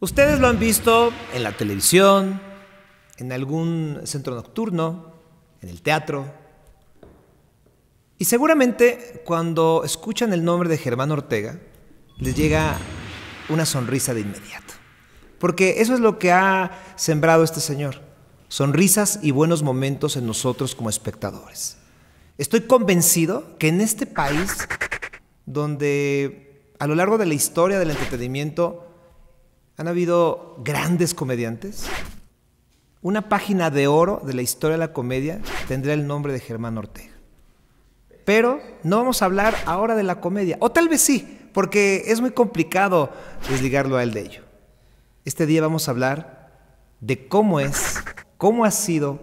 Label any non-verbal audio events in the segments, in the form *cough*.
Ustedes lo han visto en la televisión, en algún centro nocturno, en el teatro. Y seguramente cuando escuchan el nombre de Germán Ortega, les llega una sonrisa de inmediato. Porque eso es lo que ha sembrado este señor. Sonrisas y buenos momentos en nosotros como espectadores. Estoy convencido que en este país, donde a lo largo de la historia del entretenimiento, han habido grandes comediantes. Una página de oro de la historia de la comedia tendrá el nombre de Germán Ortega. Pero no vamos a hablar ahora de la comedia. O tal vez sí, porque es muy complicado desligarlo a él de ello. Este día vamos a hablar de cómo es, cómo ha sido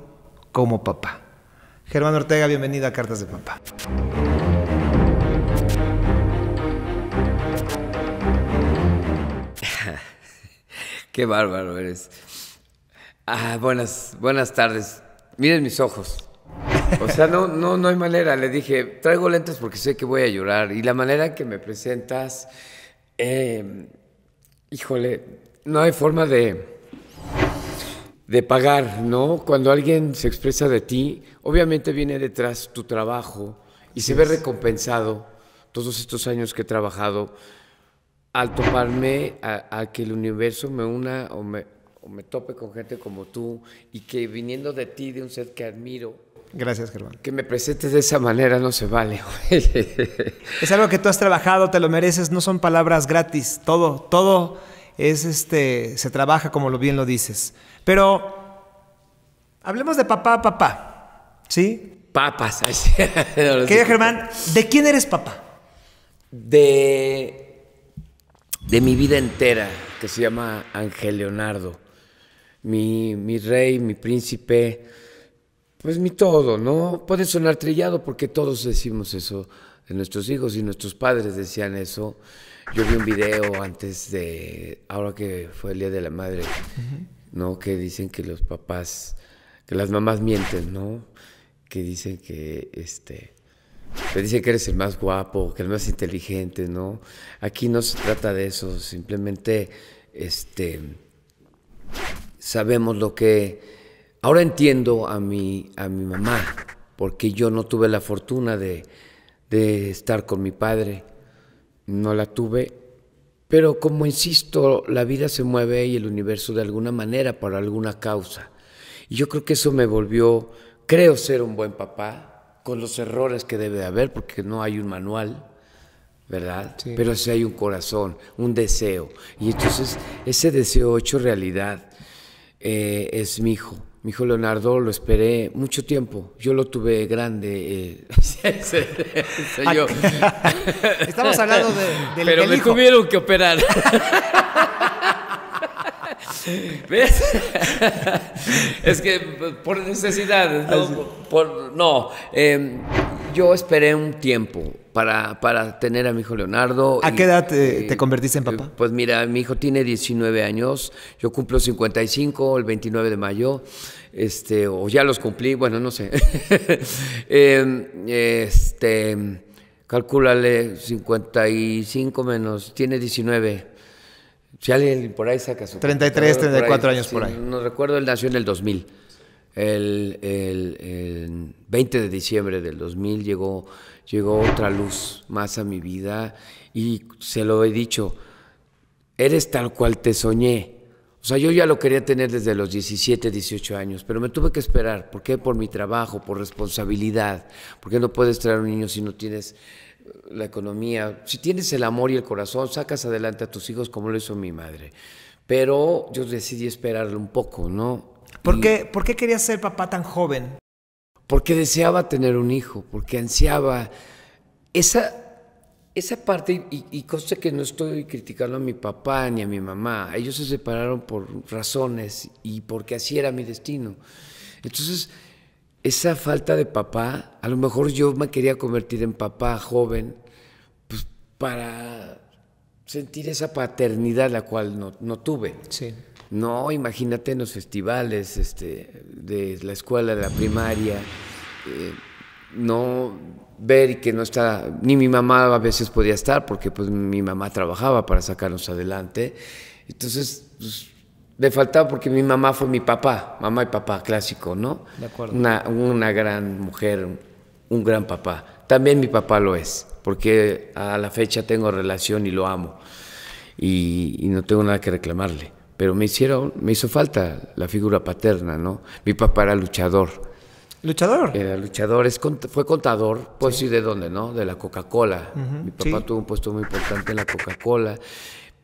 como papá. Germán Ortega, bienvenido a Cartas de Papá. Qué bárbaro eres. Ah, buenas, buenas tardes. Miren mis ojos. O sea, no, no, no hay manera. Le dije, traigo lentes porque sé que voy a llorar. Y la manera en que me presentas, em, híjole, no hay forma de, de pagar, ¿no? Cuando alguien se expresa de ti, obviamente viene detrás tu trabajo y se ve recompensado todos estos años que he trabajado al toparme a, que el universo me una o me, me, tope con gente como tú y que viniendo de ti, de un ser que admiro. Gracias, Germán. Que me presentes de esa manera no se vale. es algo que tú has trabajado, te lo mereces, no son palabras gratis. Todo, todo es este, se trabaja como lo bien lo dices. Pero hablemos de papá, papá. ¿Sí? Papas. *laughs* Germán, ¿de quién eres papá? De de mi vida entera, que se llama Ángel Leonardo. Mi, mi rey, mi príncipe, pues mi todo, ¿no? Puede sonar trillado porque todos decimos eso de nuestros hijos y nuestros padres decían eso. Yo vi un video antes de, ahora que fue el Día de la Madre, ¿no? Que dicen que los papás, que las mamás mienten, ¿no? Que dicen que, este, te dice que eres el más guapo, que el más inteligente, ¿no? Aquí no se trata de eso, simplemente este, sabemos lo que... Ahora entiendo a mi, a mi mamá, porque yo no tuve la fortuna de, estar con mi padre, no la tuve, pero como insisto, la vida se mueve y el universo de alguna manera por alguna causa. Y yo creo que eso me volvió, creo ser un buen papá, con los errores que debe haber, porque no hay un manual, ¿verdad? Pero si hay un corazón, un deseo. Y entonces ese deseo hecho realidad eh, es mi hijo. Mi hijo Leonardo lo esperé mucho tiempo. Yo lo tuve grande. Eh, *laughs* *laughs* Estamos hablando de, del, Pero me tuvieron que operar. *laughs* ¿Ves? *laughs* es que por necesidad, no. Por, no em, yo esperé un tiempo para, para, tener a mi hijo Leonardo. ¿A qué edad te, convertiste en papá? Pues mira, mi hijo tiene 19 años, yo cumplo 55 el 29 de mayo, este, o ya los cumplí, bueno, no sé. *laughs* eh, este, calcúlale 55 menos, tiene 19. Si alguien por ahí saca su... 33, 34 años por ahí. no recuerdo, él nació en el 2000. El, 20 de diciembre del 2000 llegó, llegó otra luz más a mi vida y se lo he dicho, eres tal cual te soñé. O sea, yo ya lo quería tener desde los 17, 18 años, pero me tuve que esperar. ¿Por qué? Por mi trabajo, por responsabilidad. Porque no puedes traer un niño si no tienes la economía, si tienes el amor y el corazón, sacas adelante a tus hijos como lo hizo mi madre. Pero yo decidí esperarle un poco, ¿no? ¿Por, qué, ¿Por querías ser papá tan joven? Porque deseaba tener un hijo, porque ansiaba esa, esa parte, y, y cosa que no estoy criticando a mi papá ni a mi mamá, ellos se separaron por razones y porque así era mi destino. Entonces, esa falta de papá, a lo mejor yo me quería convertir en papá joven, pues para sentir esa paternidad la cual no, tuve. No, imagínate en los festivales este, de la escuela, de la primaria, eh, no ver que no está, ni mi mamá a veces podía estar porque pues mi mamá trabajaba para sacarnos adelante. Entonces, pues, me faltaba porque mi mamá fue mi papá, mamá y papá clásico, ¿no? Una, gran mujer, un gran papá. También mi papá lo es, porque a la fecha tengo relación y lo amo. Y, no tengo nada que reclamarle. Pero me hicieron, me hizo falta la figura paterna, ¿no? Mi papá era luchador. ¿Luchador? Era luchador, fue contador, pues sí, de dónde, ¿no? De la Coca-Cola. mi papá tuvo un puesto muy importante en la Coca-Cola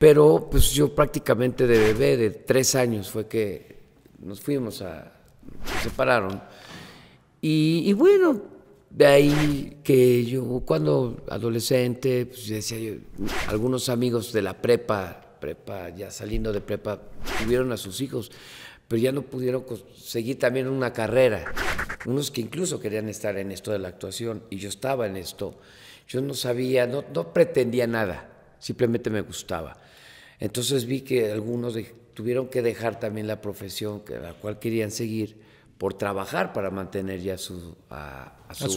pero pues yo prácticamente de bebé, de tres años, fue que nos fuimos a... separaron. Y, bueno, de ahí que yo cuando adolescente, pues, algunos amigos de la prepa, prepa, ya saliendo de prepa, tuvieron a sus hijos, pero ya no pudieron seguir también una carrera. Unos que incluso querían estar en esto de la actuación, y yo estaba en esto. Yo no sabía, no, no pretendía nada, simplemente me gustaba. Entonces vi que algunos tuvieron que dejar también la profesión que, la cual querían seguir por trabajar para mantener ya a, su,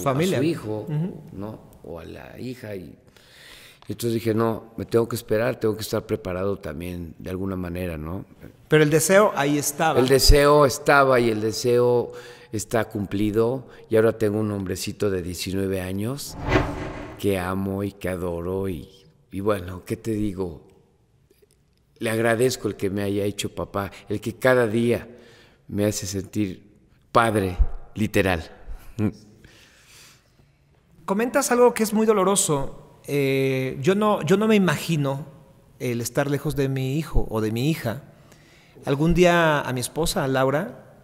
familia. su hijo, ¿no? O a la hija. Y, entonces dije, no, me tengo que esperar, tengo que estar preparado también de alguna manera, ¿no? Pero el deseo ahí estaba. El deseo estaba y el deseo está cumplido. Y ahora tengo un hombrecito de 19 años que amo y que adoro. Y, y bueno, ¿qué te digo? Le agradezco el que me haya hecho papá, el que cada día me hace sentir padre, literal. Comentas algo que es muy doloroso. Eh, yo, no, yo no me imagino el estar lejos de mi hijo o de mi hija. Algún día a mi esposa, a Laura,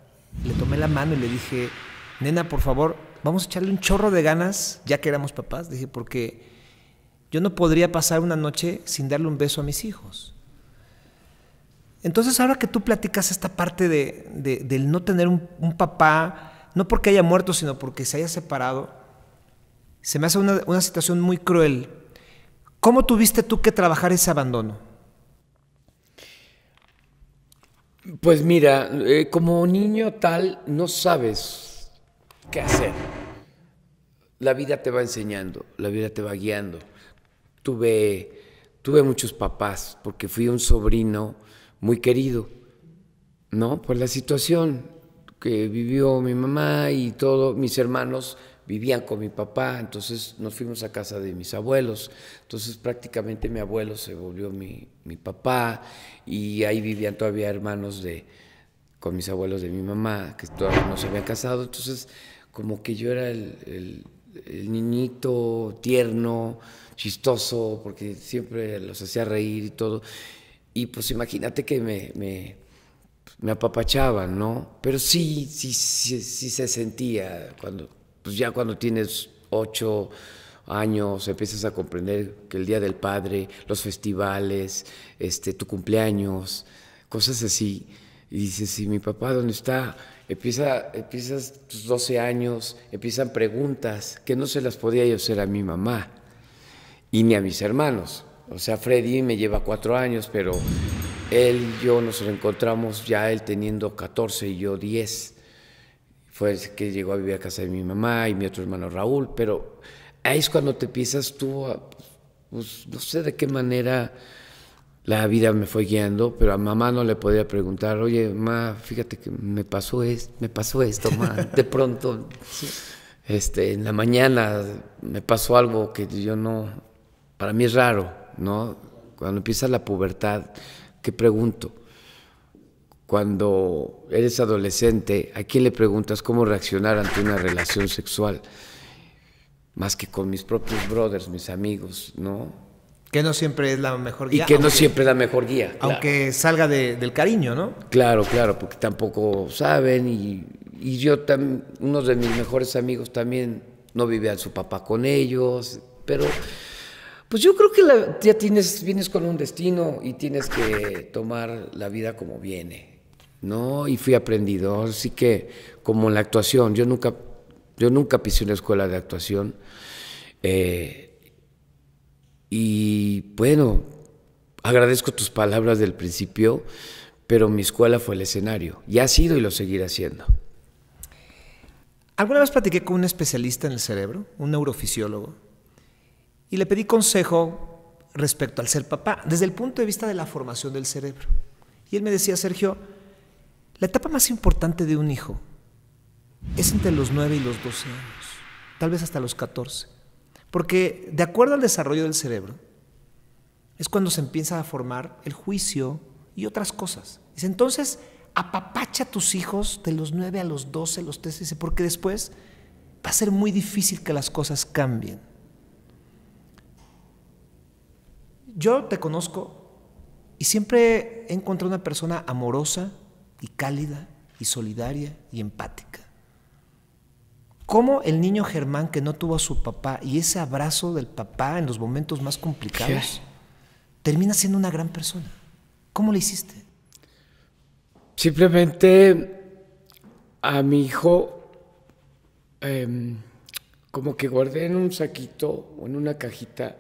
le tomé la mano y le dije, nena, por favor, vamos a echarle un chorro de ganas, ya que éramos papás. Dije, porque yo no podría pasar una noche sin darle un beso a mis hijos. Entonces, ahora que tú platicas esta parte de, del no tener un, papá, no porque haya muerto, sino porque se haya separado, se me hace una, situación muy cruel. ¿Cómo tuviste tú que trabajar ese abandono? Pues mira, eh, como niño tal, no sabes qué hacer. La vida te va enseñando, la vida te va guiando. Tuve, tuve muchos papás, porque fui un sobrino muy querido, ¿no? Por pues la situación que vivió mi mamá y todos mis hermanos vivían con mi papá, entonces nos fuimos a casa de mis abuelos, entonces prácticamente mi abuelo se volvió mi, mi papá y ahí vivían todavía hermanos de, con mis abuelos de mi mamá, que todavía no se habían casado, entonces como que yo era el, el el niñito tierno, chistoso, porque siempre los hacía reír y todo y pues imagínate que me, me, me apapachaban, ¿no? Pero sí, sí, sí, sí, se sentía cuando, pues ya cuando tienes ocho años, empiezas a comprender que el Día del Padre, los festivales, este, tu cumpleaños, cosas así. Y dices, ¿y mi papá dónde está? Empieza, empiezas tus 12 años, empiezan preguntas que no se las podía yo hacer a mi mamá y ni a mis hermanos. O sea, Freddy me lleva cuatro años, pero él y yo nos reencontramos ya él teniendo 14 y yo 10. Fue el que llegó a vivir a casa de mi mamá y mi otro hermano Raúl, pero ahí es cuando te piensas tú, pues, no sé de qué manera la vida me fue guiando, pero a mamá no le podía preguntar, oye, mamá, fíjate que me pasó, es, me pasó esto, mamá de pronto, este, en la mañana me pasó algo que yo no, para mí es raro. ¿no? Cuando empieza la pubertad, ¿qué pregunto? Cuando eres adolescente, ¿a quién le preguntas cómo reaccionar ante una relación sexual? Más que con mis propios brothers, mis amigos, ¿no? Que no siempre es la mejor guía. Y que no siempre es la mejor guía. Aunque salga del cariño, ¿no? Claro, claro, porque tampoco saben. Y, yo también, uno de mis mejores amigos también no vive a su papá con ellos, pero pues yo creo que ya tienes, vienes con un destino y tienes que tomar la vida como viene, ¿no? Y fui aprendidor, así que como en la actuación, yo nunca, yo nunca pisé una escuela de actuación. Eh, y bueno, agradezco tus palabras del principio, pero mi escuela fue el escenario, y ha sido y lo seguiré haciendo. ¿Alguna vez platiqué con un especialista en el cerebro, un neurofisiólogo? y le pedí consejo respecto al ser papá, desde el punto de vista de la formación del cerebro. Y él me decía, Sergio, la etapa más importante de un hijo es entre los 9 y los 12 años, tal vez hasta los 14, porque de acuerdo al desarrollo del cerebro, es cuando se empieza a formar el juicio y otras cosas. Dice, entonces, apapacha a tus hijos de los 9 a los 12, los 13, porque después va a ser muy difícil que las cosas cambien. Yo te conozco y siempre he encontrado una persona amorosa y cálida y solidaria y empática. ¿Cómo el niño Germán que no tuvo a su papá y ese abrazo del papá en los momentos más complicados, termina siendo una gran persona? ¿Cómo le hiciste? Simplemente a mi hijo em, como que guardé en un saquito o en una cajita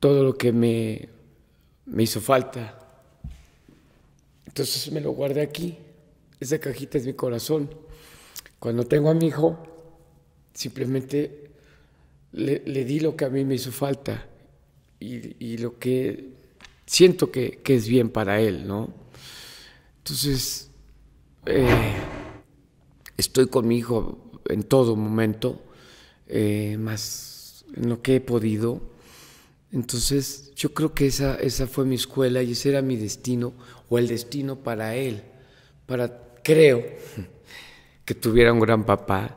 todo lo que me, hizo falta. Entonces me lo guardé aquí. Esa cajita es mi corazón. Cuando tengo a mi hijo, simplemente le, di lo que a mí me hizo falta y, lo que siento que, es bien para él, ¿no? Entonces, eh, estoy con mi hijo en todo momento, eh, más en lo que he podido entonces yo creo que esa, esa fue mi escuela y ese era mi destino o el destino para él, para, creo, *laughs* que tuviera un gran papá,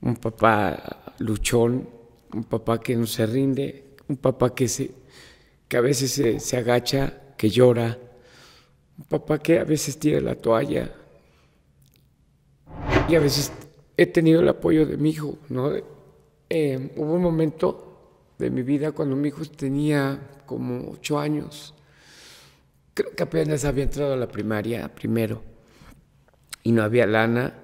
un papá luchón, un papá que no se rinde, un papá que, se, que a veces se, agacha, que llora, un papá que a veces tira la toalla y a veces he tenido el apoyo de mi hijo, ¿no? Eh, hubo un momento de mi vida cuando mi hijo tenía como ocho años. Creo que apenas había entrado a la primaria primero y no había lana.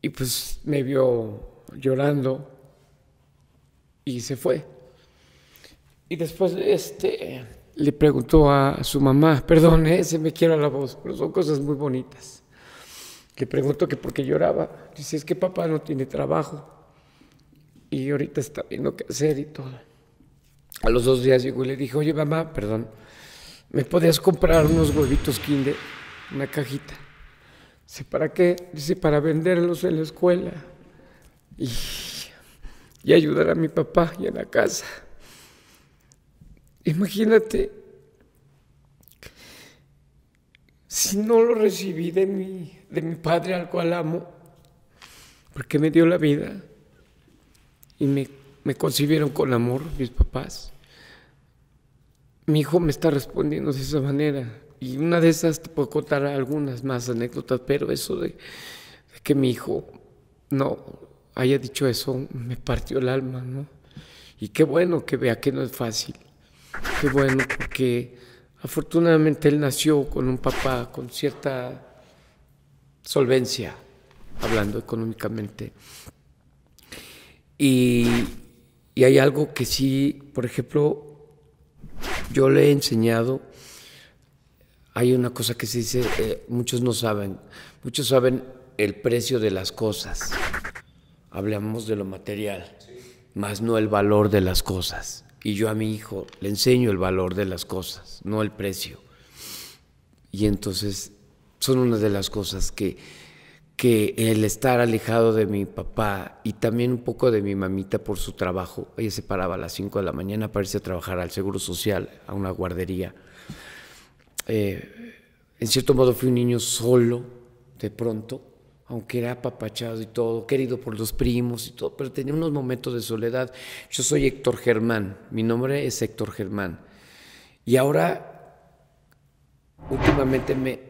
Y pues me vio llorando y se fue. Y después este, le preguntó a su mamá, perdón, se me quiera la voz, pero son cosas muy bonitas. Le preguntó que por qué lloraba. Dice, es que papá no tiene trabajo y ahorita está viendo qué hacer y todo. A los dos días llegó y le dije, oye mamá, perdón, ¿me podías comprar unos huevitos kinder? Una cajita. Dice, ¿para qué? Dice, para venderlos en la escuela y, ayudar a mi papá y a la casa. Imagínate, si no lo recibí de mi, de mi padre al cual amo, porque me dio la vida, y me, concibieron con amor mis papás, mi hijo me está respondiendo de esa manera. Y una de esas te puedo contar algunas más anécdotas, pero eso de, que mi hijo no haya dicho eso me partió el alma, ¿no? Y qué bueno que vea que no es fácil. Qué bueno, porque afortunadamente él nació con un papá con cierta solvencia, hablando económicamente. Y, hay algo que sí, por ejemplo, yo le he enseñado, hay una cosa que se dice, eh, muchos no saben, muchos saben el precio de las cosas. Hablamos de lo material, más no el valor de las cosas. Y yo a mi hijo le enseño el valor de las cosas, no el precio. Y entonces son una de las cosas que que el estar alejado de mi papá y también un poco de mi mamita por su trabajo, ella se paraba a las 5 de la mañana para irse a trabajar al Seguro Social, a una guardería. Eh, en cierto modo fui un niño solo, de pronto, aunque era apapachado y todo, querido por los primos y todo, pero tenía unos momentos de soledad. Yo soy Héctor Germán, mi nombre es Héctor Germán. Y ahora, últimamente me,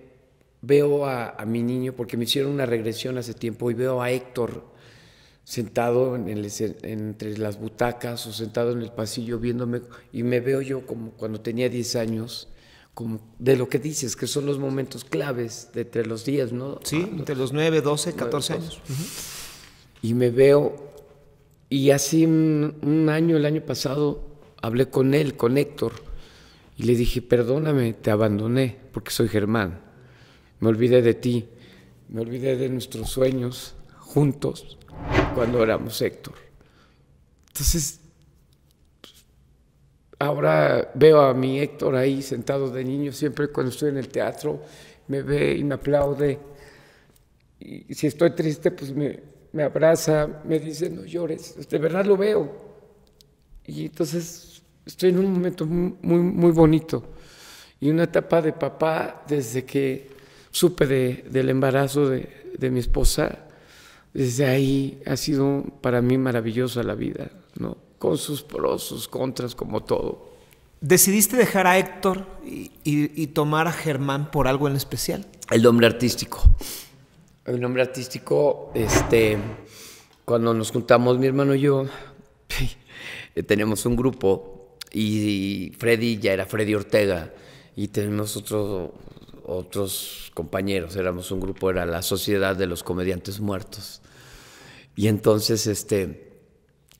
veo a, mi niño, porque me hicieron una regresión hace tiempo, y veo a Héctor sentado en el, entre las butacas o sentado en el pasillo viéndome, y me veo yo como cuando tenía 10 años, como de lo que dices, que son los momentos claves de entre los días, ¿no? Sí, ah, entre los 9, 12, 14 años. Y me veo, y hace un año, el año pasado, hablé con él, con Héctor, y le dije, perdóname, te abandoné, porque soy Germán me olvidé de ti, me olvidé de nuestros sueños juntos cuando éramos Héctor. Entonces, ahora veo a mi Héctor ahí sentado de niño, siempre cuando estoy en el teatro, me ve y me aplaude. Y si estoy triste, pues me, me abraza, me dice, no llores, de verdad lo veo. Y entonces estoy en un momento muy, muy bonito y una etapa de papá desde que supe de, del embarazo de, mi esposa, desde ahí ha sido para mí maravillosa la vida, ¿no? Con sus pros, sus contras, como todo. ¿Decidiste dejar a Héctor y, tomar a Germán por algo en especial? El nombre artístico. El nombre artístico, este, cuando nos juntamos mi hermano y yo, *laughs* tenemos un grupo y Freddy ya era Freddy Ortega y tenemos otro otros compañeros, éramos un grupo, era la Sociedad de los Comediantes Muertos. Y entonces, este,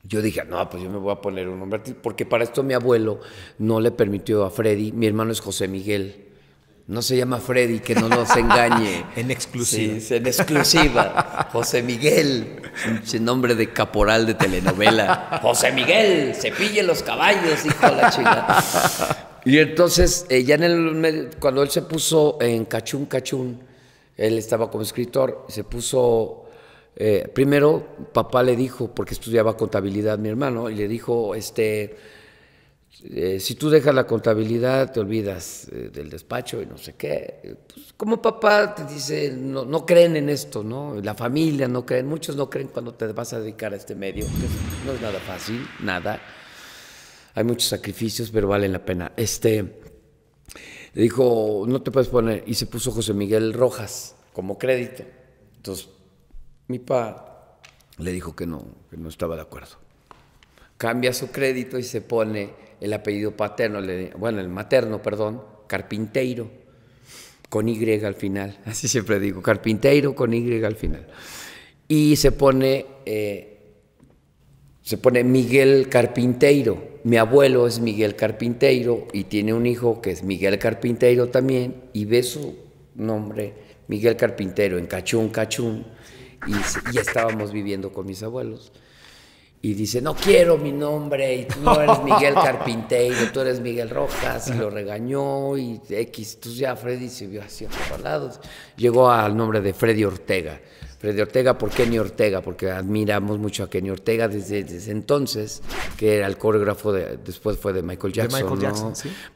yo dije, no, pues yo me voy a poner un nombre, porque para esto mi abuelo no le permitió a Freddy, mi hermano es José Miguel. No se llama Freddy, que no nos engañe. *laughs* en exclusiva. en exclusiva. José Miguel, sin nombre de caporal de telenovela. José Miguel, cepille los caballos, hijo de la chingada. Y entonces, eh, ya en el, cuando él se puso en Cachún Cachún, él estaba como escritor, se puso... Eh, primero, papá le dijo, porque estudiaba contabilidad mi hermano, y le dijo, este, eh, si tú dejas la contabilidad, te olvidas del despacho y no sé qué. Pues, como papá te dice, no, no, creen en esto, ¿no? La familia no creen, muchos no creen cuando te vas a dedicar a este medio, no es nada fácil, nada hay muchos sacrificios, pero valen la pena. Este, le dijo, no te puedes poner, y se puso José Miguel Rojas como crédito. Entonces, mi pa le dijo que no, no estaba de acuerdo. Cambia su crédito y se pone el apellido paterno, le, bueno, el materno, perdón, Carpinteiro, con Y al final. *laughs* Así siempre digo, Carpinteiro con Y al final. Y se pone, eh, se pone Miguel Carpinteiro mi abuelo es Miguel Carpinteiro y tiene un hijo que es Miguel Carpinteiro también y ve su nombre, Miguel Carpintero, en Cachún, Cachún, y, estábamos viviendo con mis abuelos. Y dice, no quiero mi nombre, y tú no eres Miguel *laughs* Carpinteiro, tú eres Miguel Rojas, y lo regañó, y X, entonces ya Freddy se vio así a lado. Llegó al nombre de Freddy Ortega. Freddy Ortega por Kenny Ortega, porque admiramos mucho a Kenny Ortega desde, desde entonces, que era el coreógrafo, de, después fue de Michael Jackson.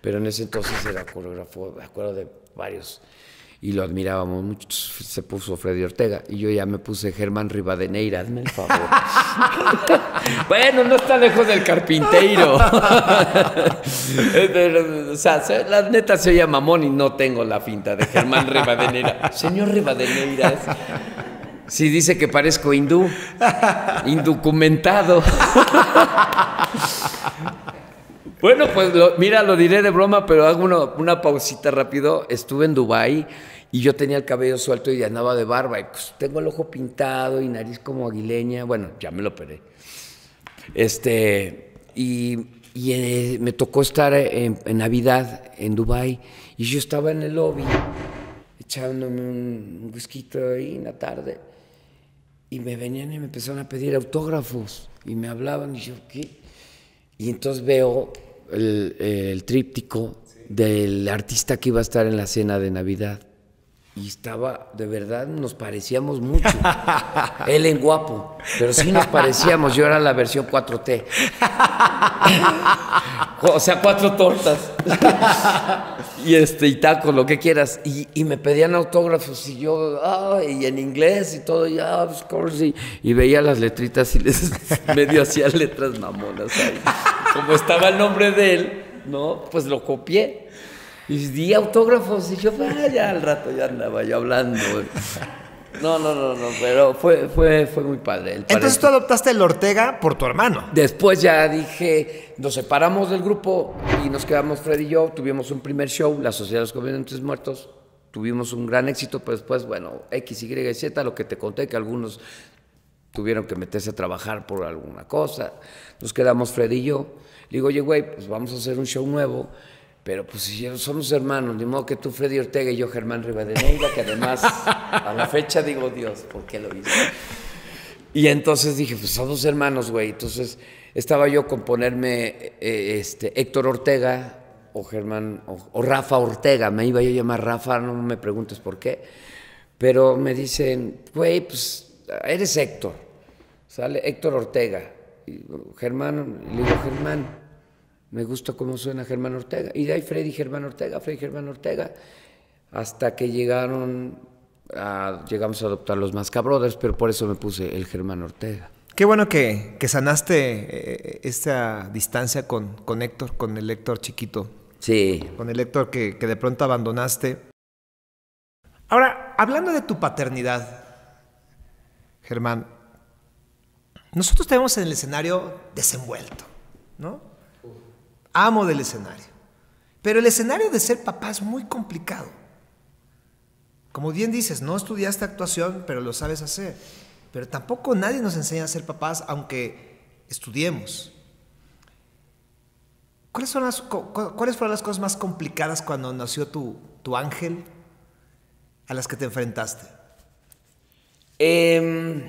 Pero en ese entonces era coreógrafo, me acuerdo de varios, y lo admirábamos mucho. Se puso Freddy Ortega, y yo ya me puse Germán Rivadeneira, hazme el favor. *laughs* bueno, no está lejos del carpintero. *laughs* o sea, la neta se llama mamón y no tengo la finta de Germán Rivadeneira. *laughs* Señor Rivadeneira. Sí, dice que parezco hindú, indocumentado. bueno, pues mira, lo diré de broma, pero hago una, pausita rápido. Estuve en Dubái y yo tenía el cabello suelto y andaba de barba. Y pues tengo el ojo pintado y nariz como aguileña. Bueno, ya me lo operé. Este, y, eh, me tocó estar en, Navidad en Dubái y yo estaba en el lobby echándome un whisky ahí en la tarde y me venían y me empezaron a pedir autógrafos y me hablaban y yo, ¿qué? Y entonces veo el, tríptico del artista que iba a estar en la cena de Navidad y estaba, de verdad, nos parecíamos mucho. Él en guapo, pero sí nos parecíamos. Yo era la versión 4T. o sea, cuatro tortas. y este, y tacos, lo que quieras. Y, me pedían autógrafos y yo, y en inglés y todo, y, y, veía las letritas y les *laughs* medio hacía letras mamonas ahí. Como estaba el nombre de él, ¿no? Pues lo copié. Y di autógrafos y yo, ya, al rato ya andaba yo hablando. No, no, no, no, pero fue, fue, fue muy padre. Entonces tú adoptaste el Ortega por tu hermano. Después ya dije, nos separamos del grupo y nos quedamos Fred y yo, tuvimos un primer show, La Sociedad de los Convenientes Muertos, tuvimos un gran éxito, pero después, bueno, X, Y, Z, lo que te conté, que algunos tuvieron que meterse a trabajar por alguna cosa, nos quedamos Fred y yo. Le digo, oye, güey, pues vamos a hacer un show nuevo pero pues somos hermanos, de modo que tú Freddy Ortega y yo Germán Rivadeneira, que además a la fecha digo Dios, ¿por qué lo hice? Y entonces dije, pues somos hermanos, güey. Entonces estaba yo con ponerme eh, este, Héctor Ortega o Germán o, Rafa Ortega, me iba yo a llamar Rafa, no me preguntes por qué. Pero me dicen, güey, pues eres Héctor, sale Héctor Ortega. Y, Germán, le digo, Germán, me gusta cómo suena Germán Ortega. Y de ahí Freddy Germán Ortega, Freddy Germán Ortega, hasta que llegaron llegamos a adoptar los Masca Brothers, pero por eso me puse el Germán Ortega. Qué bueno que, sanaste esa eh, esta distancia con, Héctor, con el Héctor chiquito. Sí. Con el Héctor que, que de pronto abandonaste. Ahora, hablando de tu paternidad, Germán, nosotros tenemos en el escenario desenvuelto, ¿no? Amo del escenario. Pero el escenario de ser papá es muy complicado. Como bien dices, no estudiaste actuación, pero lo sabes hacer. Pero tampoco nadie nos enseña a ser papás, aunque estudiemos. ¿Cuáles, son las, ¿Cuáles fueron las cosas más complicadas cuando nació tu, ángel a las que te enfrentaste? Em,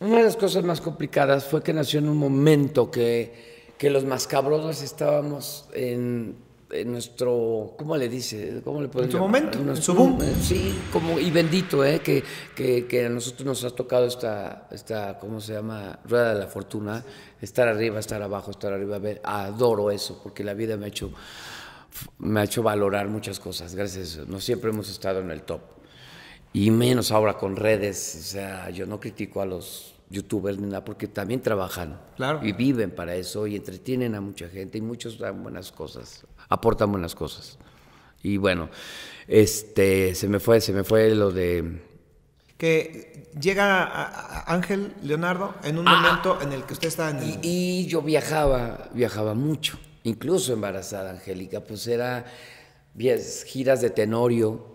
una de las cosas más complicadas fue que nació en un momento que que los mascabrosos estábamos en, nuestro, ¿cómo le dice? ¿Cómo le en su momento, en, su boom. Eh, sí, como, y bendito, eh, que, a nosotros nos ha tocado esta, esta, ¿cómo se llama? Rueda de la fortuna, estar arriba, estar abajo, estar arriba. Ver, adoro eso, porque la vida me ha hecho me ha hecho valorar muchas cosas, gracias a eso. No siempre hemos estado en el top. Y menos ahora con redes. O sea, yo no critico a los youtubers nada, porque también trabajan y viven para eso y entretienen a mucha gente y muchos dan buenas cosas, aportan buenas cosas. Y bueno, este se me fue, se me fue lo de que llega Ángel Leonardo en un ah. momento en el que usted estaba en y, y, yo viajaba, viajaba mucho, incluso embarazada Angélica, pues era giras de Tenorio,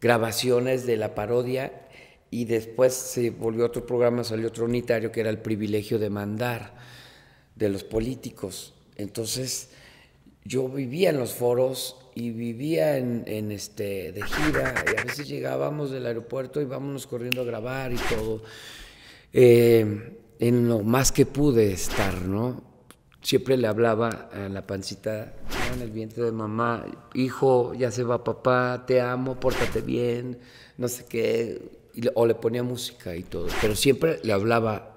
grabaciones de la parodia y después se volvió otro programa, salió otro unitario que era el privilegio de mandar de los políticos. Entonces yo vivía en los foros y vivía en, este, de gira y a veces llegábamos del aeropuerto y vámonos corriendo a grabar y todo. Eh, en lo más que pude estar, ¿no? Siempre le hablaba a la pancita, en el vientre de mamá, hijo, ya se va papá, te amo, pórtate bien, no sé qué, o le ponía música y todo, pero siempre le hablaba.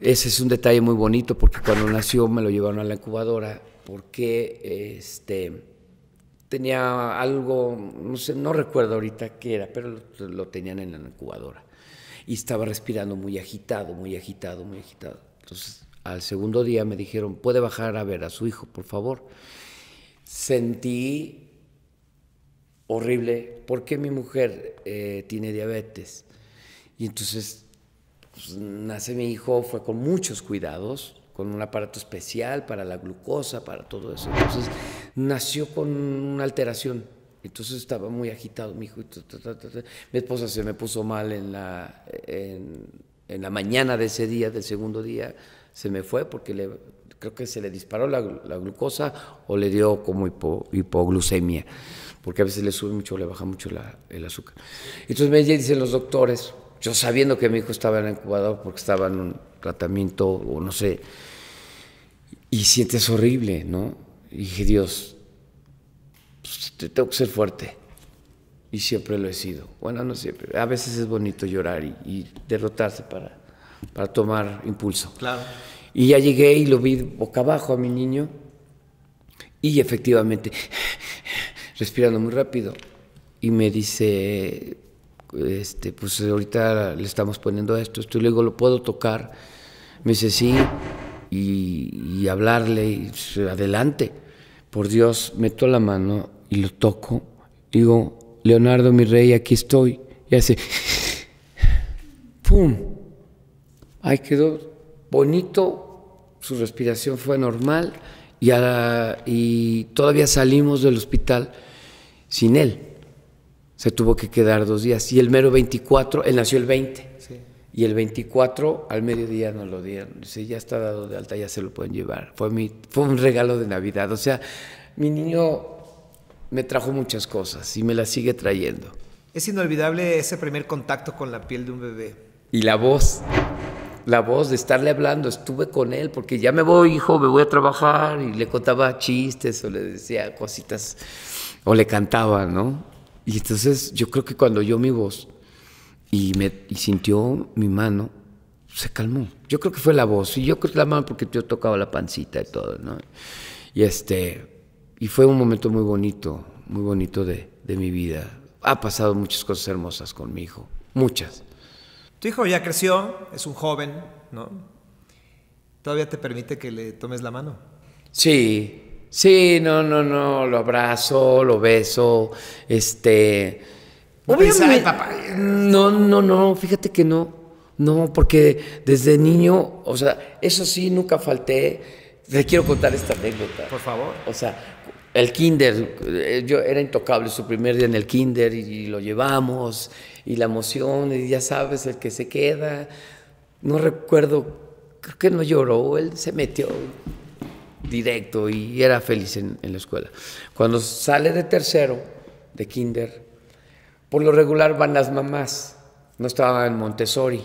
Ese es un detalle muy bonito porque cuando nació me lo llevaron a la incubadora porque este, tenía algo, no sé, no recuerdo ahorita qué era, pero lo, lo tenían en la incubadora y estaba respirando muy agitado, muy agitado, muy agitado. Entonces, al segundo día me dijeron, puede bajar a ver a su hijo, por favor. Sentí horrible, porque mi mujer eh, tiene diabetes? Y entonces pues, nace mi hijo, fue con muchos cuidados, con un aparato especial para la glucosa, para todo eso. Entonces nació con una alteración. Entonces estaba muy agitado mi hijo. Mi esposa se me puso mal en la, en, la mañana de ese día, del segundo día, se me fue porque creo que se le disparó la, glucosa o le dio como hipoglucemia porque a veces le sube mucho, le baja mucho el azúcar. Entonces me dicen los doctores, yo sabiendo que mi hijo estaba en incubador porque estaba en un tratamiento o no sé, y sientes horrible, ¿no? Y dije, Dios, pues, tengo que ser fuerte. Y siempre lo he sido. Bueno, no siempre. A veces es bonito llorar y, y derrotarse para, para tomar impulso. Claro. Y ya llegué y lo vi boca abajo a mi niño. Y efectivamente respirando muy rápido. Y me dice, este, pues ahorita le estamos poniendo esto, esto. Y le ¿lo puedo tocar? Me dice, sí. Y, hablarle, y, adelante. Por Dios, meto la mano y lo toco. Digo, Leonardo, mi rey, aquí estoy. Y hace, *laughs* ¡pum! Ahí quedó bonito, su respiración fue normal y, todavía salimos del hospital sin él. Se tuvo que quedar dos días. Y el mero 24, él nació el 20. Y el 24 al mediodía nos lo dieron. Dice, ya está dado de alta, ya se lo pueden llevar. Fue, fue un regalo de Navidad. O sea, mi niño me trajo muchas cosas y me las sigue trayendo. Es inolvidable ese primer contacto con la piel de un bebé. Y la voz la voz de estarle hablando, estuve con él, porque ya me voy, hijo, me voy a trabajar, y le contaba chistes o le decía cositas, o le cantaba, ¿no? Y entonces yo creo que cuando oyó mi voz y, me, sintió mi mano, se calmó. Yo creo que fue la voz, y yo creo que la mano porque yo tocaba la pancita y todo, ¿no? Y, este, y fue un momento muy bonito, muy bonito de, de mi vida. Ha pasado muchas cosas hermosas con mi hijo, muchas tu hijo ya creció, es un joven, ¿no? ¿Todavía te permite que le tomes la mano? Sí, sí, no, no, no, lo abrazo, lo beso, este... Obviamente, papá. No, no, no, fíjate que no, no, porque desde niño, o sea, eso sí, nunca falté. Te quiero contar esta anécdota. Por favor. O sea, el kinder, eh, yo era intocable su primer día en el kinder y lo llevamos y la emoción, y ya sabes, el que se queda. No recuerdo, creo que no lloró, él se metió directo y era feliz en, en la escuela. Cuando sale de tercero, de kinder, por lo regular van las mamás, no estaba en Montessori.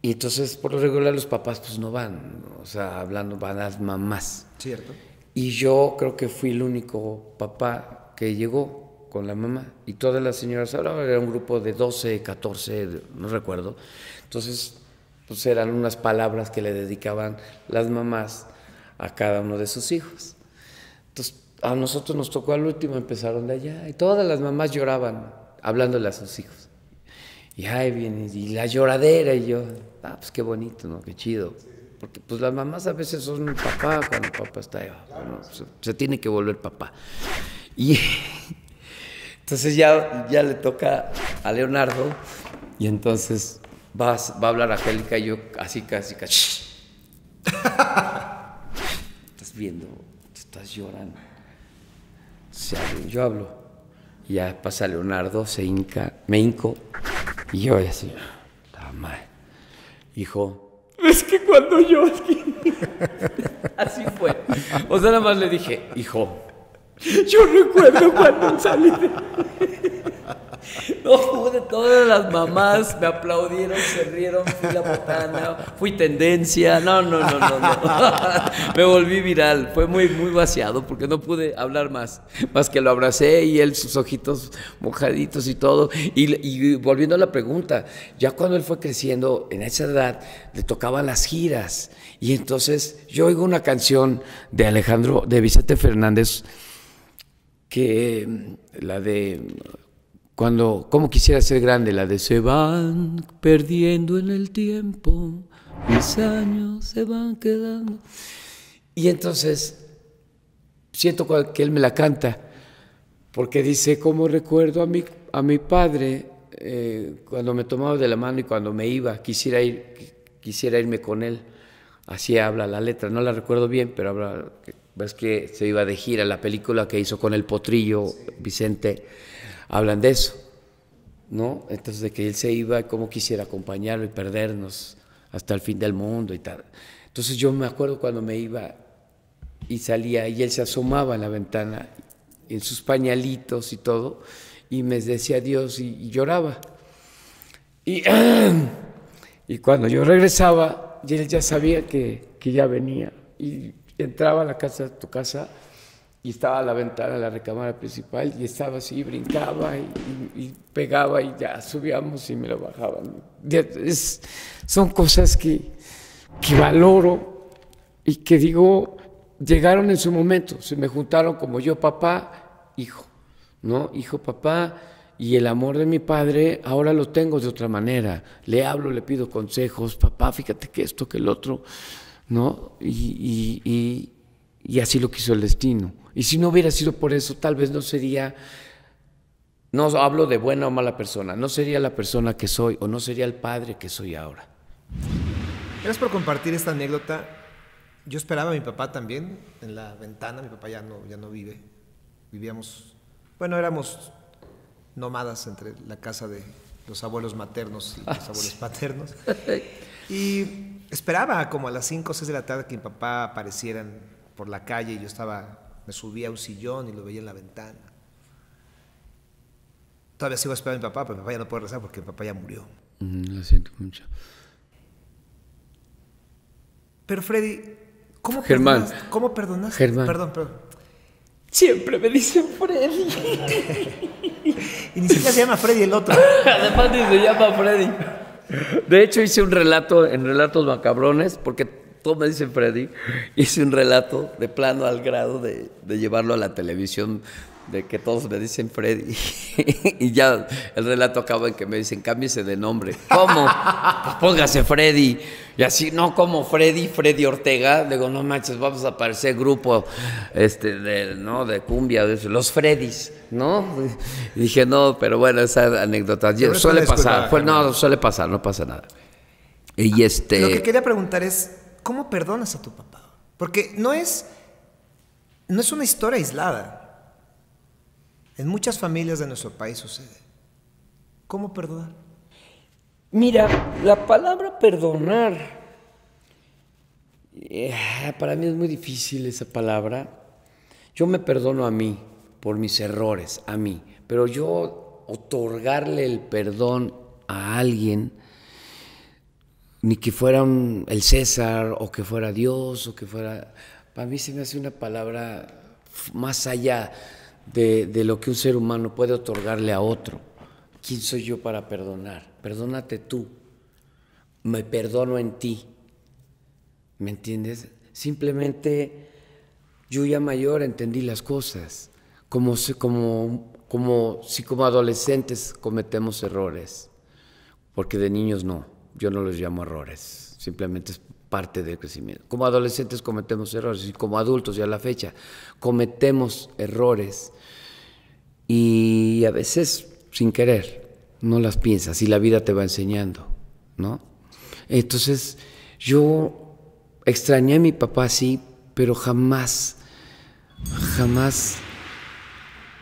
Y entonces, por lo regular, los papás pues no van, o sea, hablando, van las mamás. Cierto. Y yo creo que fui el único papá que llegó con la mamá y todas las señoras, ahora era un grupo de 12, 14, no recuerdo. Entonces, pues eran unas palabras que le dedicaban las mamás a cada uno de sus hijos. Entonces, a nosotros nos tocó al último, empezaron de allá y todas las mamás lloraban hablándole a sus hijos. Y ahí viene, y la lloradera, y yo, ah, pues qué bonito, ¿no? Qué chido. Porque pues las mamás a veces son papá cuando papá está ahí, se, se tiene que volver papá. Y *laughs* Entonces ya, ya le toca a Leonardo y entonces va, va a hablar a Angélica y yo así casi, casi. *laughs* estás viendo, estás llorando. yo hablo. Y ya pasa Leonardo, se hinca, me hinco y yo así, la madre. Hijo, es que cuando yo... *laughs* así fue. O sea, nada más le dije, hijo, yo recuerdo cuando salí de... No, todas las mamás me aplaudieron, se rieron, fui la botana, fui tendencia, no, no, no, no, no. *laughs* Me volví viral, fue muy, muy vaciado porque no pude hablar más, más que lo abracé y él sus ojitos mojaditos y todo. Y, y volviendo a la pregunta, ya cuando él fue creciendo, en esa edad, le tocaban las giras y entonces yo oigo una canción de Alejandro, de Vicente Fernández, que la de cuando, ¿cómo quisiera ser grande? La de se van perdiendo en el tiempo, mis años se van quedando. Y entonces siento que él me la canta, porque dice, como recuerdo a mi, a mi padre eh, cuando me tomaba de la mano y cuando me iba, quisiera, ir, quisiera irme con él. Así habla la letra, no la recuerdo bien, pero habla ves que se iba de gira, la película que hizo con el potrillo Vicente, hablan de eso, ¿no? Entonces de que él se iba, cómo quisiera acompañarlo y perdernos hasta el fin del mundo y tal. Entonces yo me acuerdo cuando me iba y salía y él se asomaba en la ventana en sus pañalitos y todo y me decía adiós y, lloraba. Y, *clears throat* y cuando yo regresaba, él ya sabía que, que ya venía y entraba a la casa, de tu casa, y estaba a la ventana de la recámara principal y estaba así, brincaba y, pegaba y ya subíamos y me lo bajaban. son cosas que, que valoro y que digo, llegaron en su momento, se me juntaron como yo, papá, hijo, ¿no? Hijo, papá. Y el amor de mi padre ahora lo tengo de otra manera. Le hablo, le pido consejos, papá, fíjate que esto, que el otro. ¿no? Y, así lo quiso el destino. Y si no hubiera sido por eso, tal vez no sería, no hablo de buena o mala persona, no sería la persona que soy o no sería el padre que soy ahora. Gracias por compartir esta anécdota. Yo esperaba a mi papá también en la ventana, mi papá ya no, ya no vive. Vivíamos, bueno, éramos nómadas entre la casa de los abuelos maternos y los ah, abuelos paternos. *laughs* Y Esperaba como a las 5 o 6 de la tarde que mi papá aparecieran por la calle y yo estaba, me subía a un sillón y lo veía en la ventana. Todavía sigo esperando a mi papá, pero mi papá ya no puede rezar porque mi papá ya murió. Mm, lo siento mucho. Pero Freddy, ¿cómo perdonaste? ¿Cómo perdonaste? Perdón, perdón. Siempre me dicen Freddy. *laughs* y ni siquiera se llama Freddy el otro. *laughs* Además ni se llama Freddy. De hecho, hice un relato en Relatos Macabrones, porque todo me dicen Freddy, hice un relato de plano al grado de, de llevarlo a la televisión de que todos me dicen Freddy. *laughs* y ya el relato acaba en que me dicen, cámbiese de nombre. ¿Cómo? pues póngase Freddy. Y así, no como Freddy, Freddy Ortega. Digo, no manches, vamos a aparecer grupo este, de, ¿no? de cumbia, de los Freddys, ¿no? dije, no, pero bueno, esa anécdota suele pasar. no, suele pasar, no pasa nada. Y ah, este... Lo que quería preguntar es, ¿cómo perdonas a tu papá? Porque no es, no es una historia aislada. En muchas familias de nuestro país sucede. ¿Cómo perdonar? Mira, la palabra perdonar, eh, para mí es muy difícil esa palabra. Yo me perdono a mí por mis errores, a mí, pero yo otorgarle el perdón a alguien, ni que fuera el César o que fuera Dios o que fuera... Para mí se me hace una palabra más allá de, lo que un ser humano puede otorgarle a otro. ¿Quién soy yo para perdonar? Perdónate tú. Me perdono en ti. ¿Me entiendes? Simplemente yo ya mayor entendí las cosas. Como, como, como si como adolescentes cometemos errores, porque de niños no, yo no los llamo errores, simplemente es parte del crecimiento. Como adolescentes cometemos errores y como adultos ya a la fecha cometemos errores y a veces sin querer no las piensas y la vida te va enseñando, ¿no? Entonces yo extrañé a mi papá así pero jamás, jamás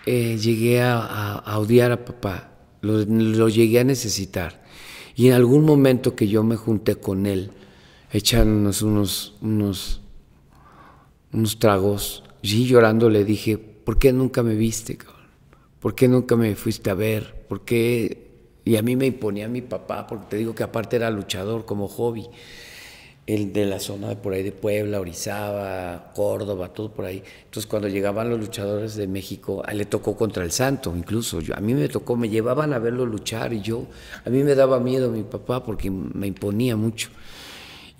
eh, llegué a, odiar a papá, lo llegué a necesitar. Y en algún momento que yo me junté con él, echándonos unos, unos, unos tragos. Y llorando le dije, ¿por qué nunca me viste? Cabrón? ¿Por qué nunca me fuiste a ver? ¿Por qué? Y a mí me imponía mi papá, porque te digo que aparte era luchador como hobby. El de la zona de por ahí de Puebla, Orizaba, Córdoba, todo por ahí. Entonces cuando llegaban los luchadores de México, a le tocó contra el Santo, incluso yo, a mí me tocó, me llevaban a verlo luchar y yo, a mí me daba miedo mi papá porque me imponía mucho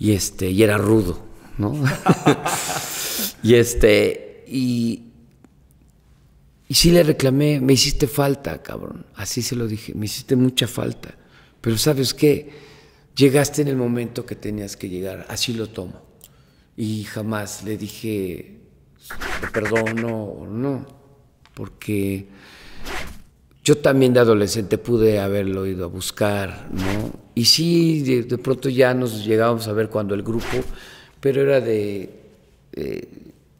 y este, y era rudo, ¿no? *laughs* y este, y, y sí le reclamé, me hiciste falta, cabrón, así se lo dije, me hiciste mucha falta, pero sabes qué, llegaste en el momento que tenías que llegar, así lo tomo. Y jamás le dije, te perdono o no, porque yo también de adolescente pude haberlo ido a buscar, ¿no? Y sí, de, pronto ya nos llegábamos a ver cuando el grupo, pero era de... Eh,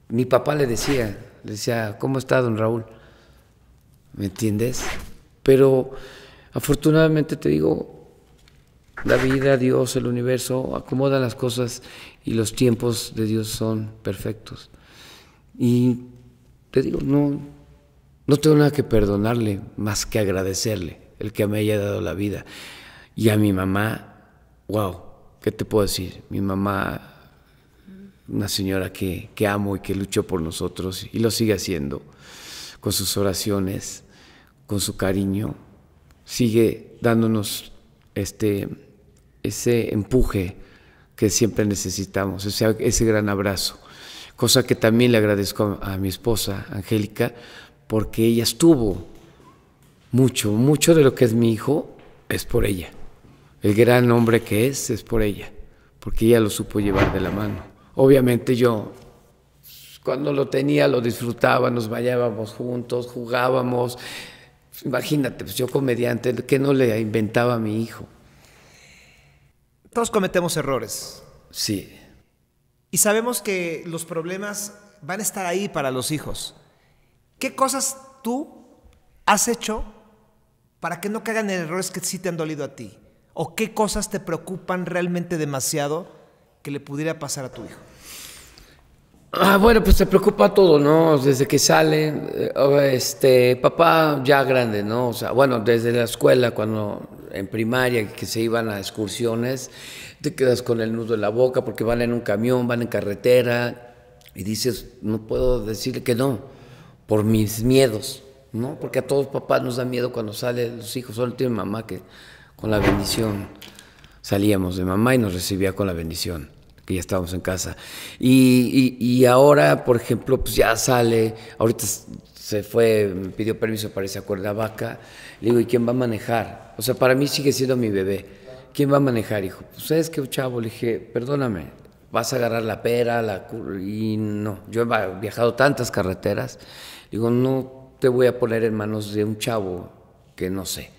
mi papá le decía, le decía, ¿cómo está don Raúl? ¿Me entiendes? Pero afortunadamente te digo, la vida, Dios, el universo acomoda las cosas y los tiempos de Dios son perfectos. Y te digo, no, no tengo nada que perdonarle más que agradecerle el que me haya dado la vida. Y a mi mamá, wow, ¿qué te puedo decir? Mi mamá, una señora que, amo y que luchó por nosotros y lo sigue haciendo, con sus oraciones, con su cariño, sigue dándonos este, ese empuje que siempre necesitamos, ese, ese gran abrazo. Cosa que también le agradezco a mi esposa, Angélica, porque ella estuvo mucho, mucho de lo que es mi hijo es por ella el gran hombre que es, es por ella, porque ella lo supo llevar de la mano. Obviamente yo, cuando lo tenía, lo disfrutaba, nos bañábamos juntos, jugábamos. Imagínate, pues yo comediante, ¿qué no le inventaba a mi hijo? Todos cometemos errores. Sí. Y sabemos que los problemas van a estar ahí para los hijos. ¿Qué cosas tú has hecho para que no caigan en errores que sí te han dolido a ti? ¿O qué cosas te preocupan realmente demasiado que le pudiera pasar a tu hijo? Ah, bueno, pues te preocupa todo, ¿no? Desde que sale, eh, este, papá ya grande, ¿no? O sea, bueno, desde la escuela, cuando en primaria, que se iban a excursiones, te quedas con el nudo en la boca porque van en un camión, van en carretera, y dices, no puedo decirle que no, por mis miedos, ¿no? Porque a todos papás nos da miedo cuando salen los hijos, solo tiene mamá que con la bendición. Salíamos de mamá y nos recibía con la bendición, que ya estábamos en casa. Y, ahora, por ejemplo, pues ya sale, ahorita se fue, me pidió permiso para irse a Vaca, Le digo, ¿y quién va a manejar? O sea, para mí sigue siendo mi bebé. ¿Quién va a manejar, hijo? Pues es que, chavo, le dije, perdóname, vas a agarrar la pera, la y no. Yo he viajado tantas carreteras. Digo, no te voy a poner en manos de un chavo que no sé.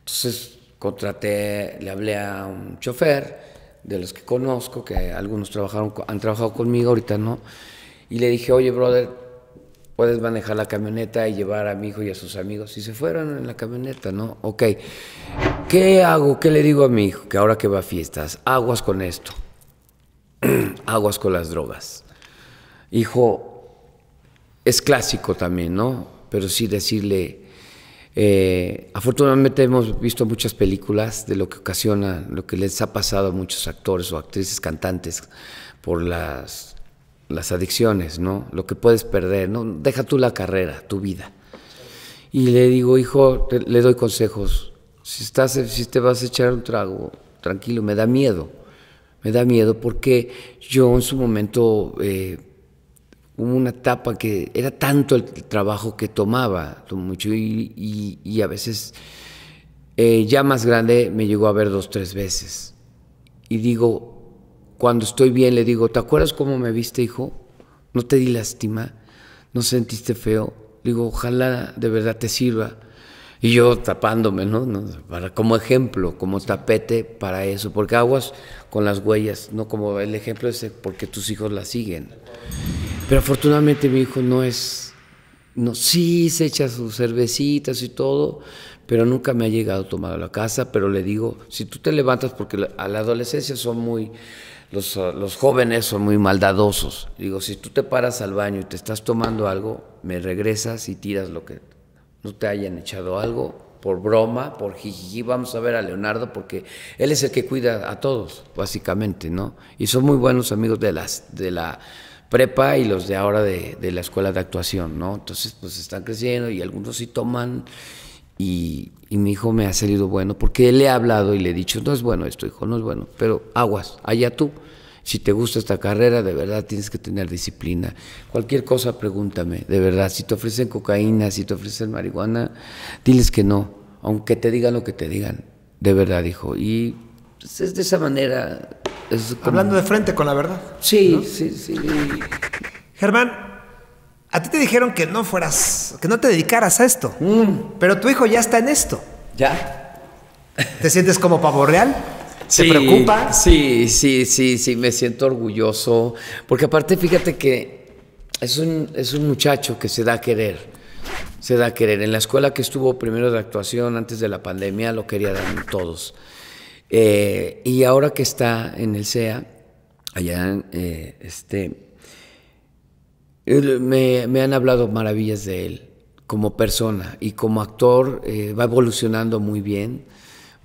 Entonces, contraté, le hablé a un chofer de los que conozco, que algunos trabajaron, han trabajado conmigo, ahorita no, y le dije, oye, brother, puedes manejar la camioneta y llevar a mi hijo y a sus amigos. Y se fueron en la camioneta, ¿no? Ok, ¿qué hago? ¿Qué le digo a mi hijo? Que ahora que va a fiestas, aguas con esto, *clears throat* aguas con las drogas. Hijo, es clásico también, ¿no? Pero sí decirle eh, afortunadamente hemos visto muchas películas de lo que ocasiona, lo que les ha pasado a muchos actores o actrices cantantes por las, las adicciones, ¿no? Lo que puedes perder, ¿no? Deja tú la carrera, tu vida. Y le digo, hijo, le doy consejos. Si, estás, si te vas a echar un trago, tranquilo, me da miedo. Me da miedo porque yo en su momento eh, hubo una etapa que era tanto el trabajo que tomaba, mucho, y, a veces eh, ya más grande me llegó a ver dos, tres veces. Y digo, cuando estoy bien le digo, ¿te acuerdas cómo me viste, hijo? ¿No te di lástima? ¿No sentiste feo? digo, ojalá de verdad te sirva. Y yo tapándome, ¿no? Para, como ejemplo, como tapete para eso, porque aguas con las huellas, no como el ejemplo ese, porque tus hijos la siguen. Pero afortunadamente mi hijo no es, no, sí se echa sus cervecitas y todo, pero nunca me ha llegado tomado a la casa, pero le digo, si tú te levantas, porque a la adolescencia son muy, los, ah, los, jóvenes son muy maldadosos, digo, si tú te paras al baño y te estás tomando algo, me regresas y tiras lo que no te hayan echado algo, por broma, por jijiji, vamos a ver a Leonardo, porque él es el que cuida a todos, básicamente, ¿no? Y son muy buenos amigos de las, de la prepa y los de ahora de, la escuela de actuación, ¿no? Entonces, pues están creciendo y algunos sí toman y, mi hijo me ha salido bueno porque él le ha hablado y le he dicho, no es bueno esto, hijo, no es bueno, pero aguas, allá tú. Si te gusta esta carrera, de verdad tienes que tener disciplina. Cualquier cosa, pregúntame, de verdad. Si te ofrecen cocaína, si te ofrecen marihuana, diles que no, aunque te digan lo que te digan, de verdad, hijo. Y pues, es de esa manera Hablando de frente con la verdad. Sí, sí, sí. Germán, a ti te dijeron que no fueras, que no te dedicaras a esto, mm. pero tu hijo ya está en esto. Ya. ¿Te sientes como pavo real? ¿Te preocupa? Sí, sí, sí, sí, me siento orgulloso, porque aparte fíjate que es un, es un muchacho que se da a querer se da a querer. En la escuela que estuvo primero de actuación antes de la pandemia lo quería dar todos. Eh, y ahora que está en el SEA, allá, eh, este, me, han hablado maravillas de él como persona y como actor eh, va evolucionando muy bien,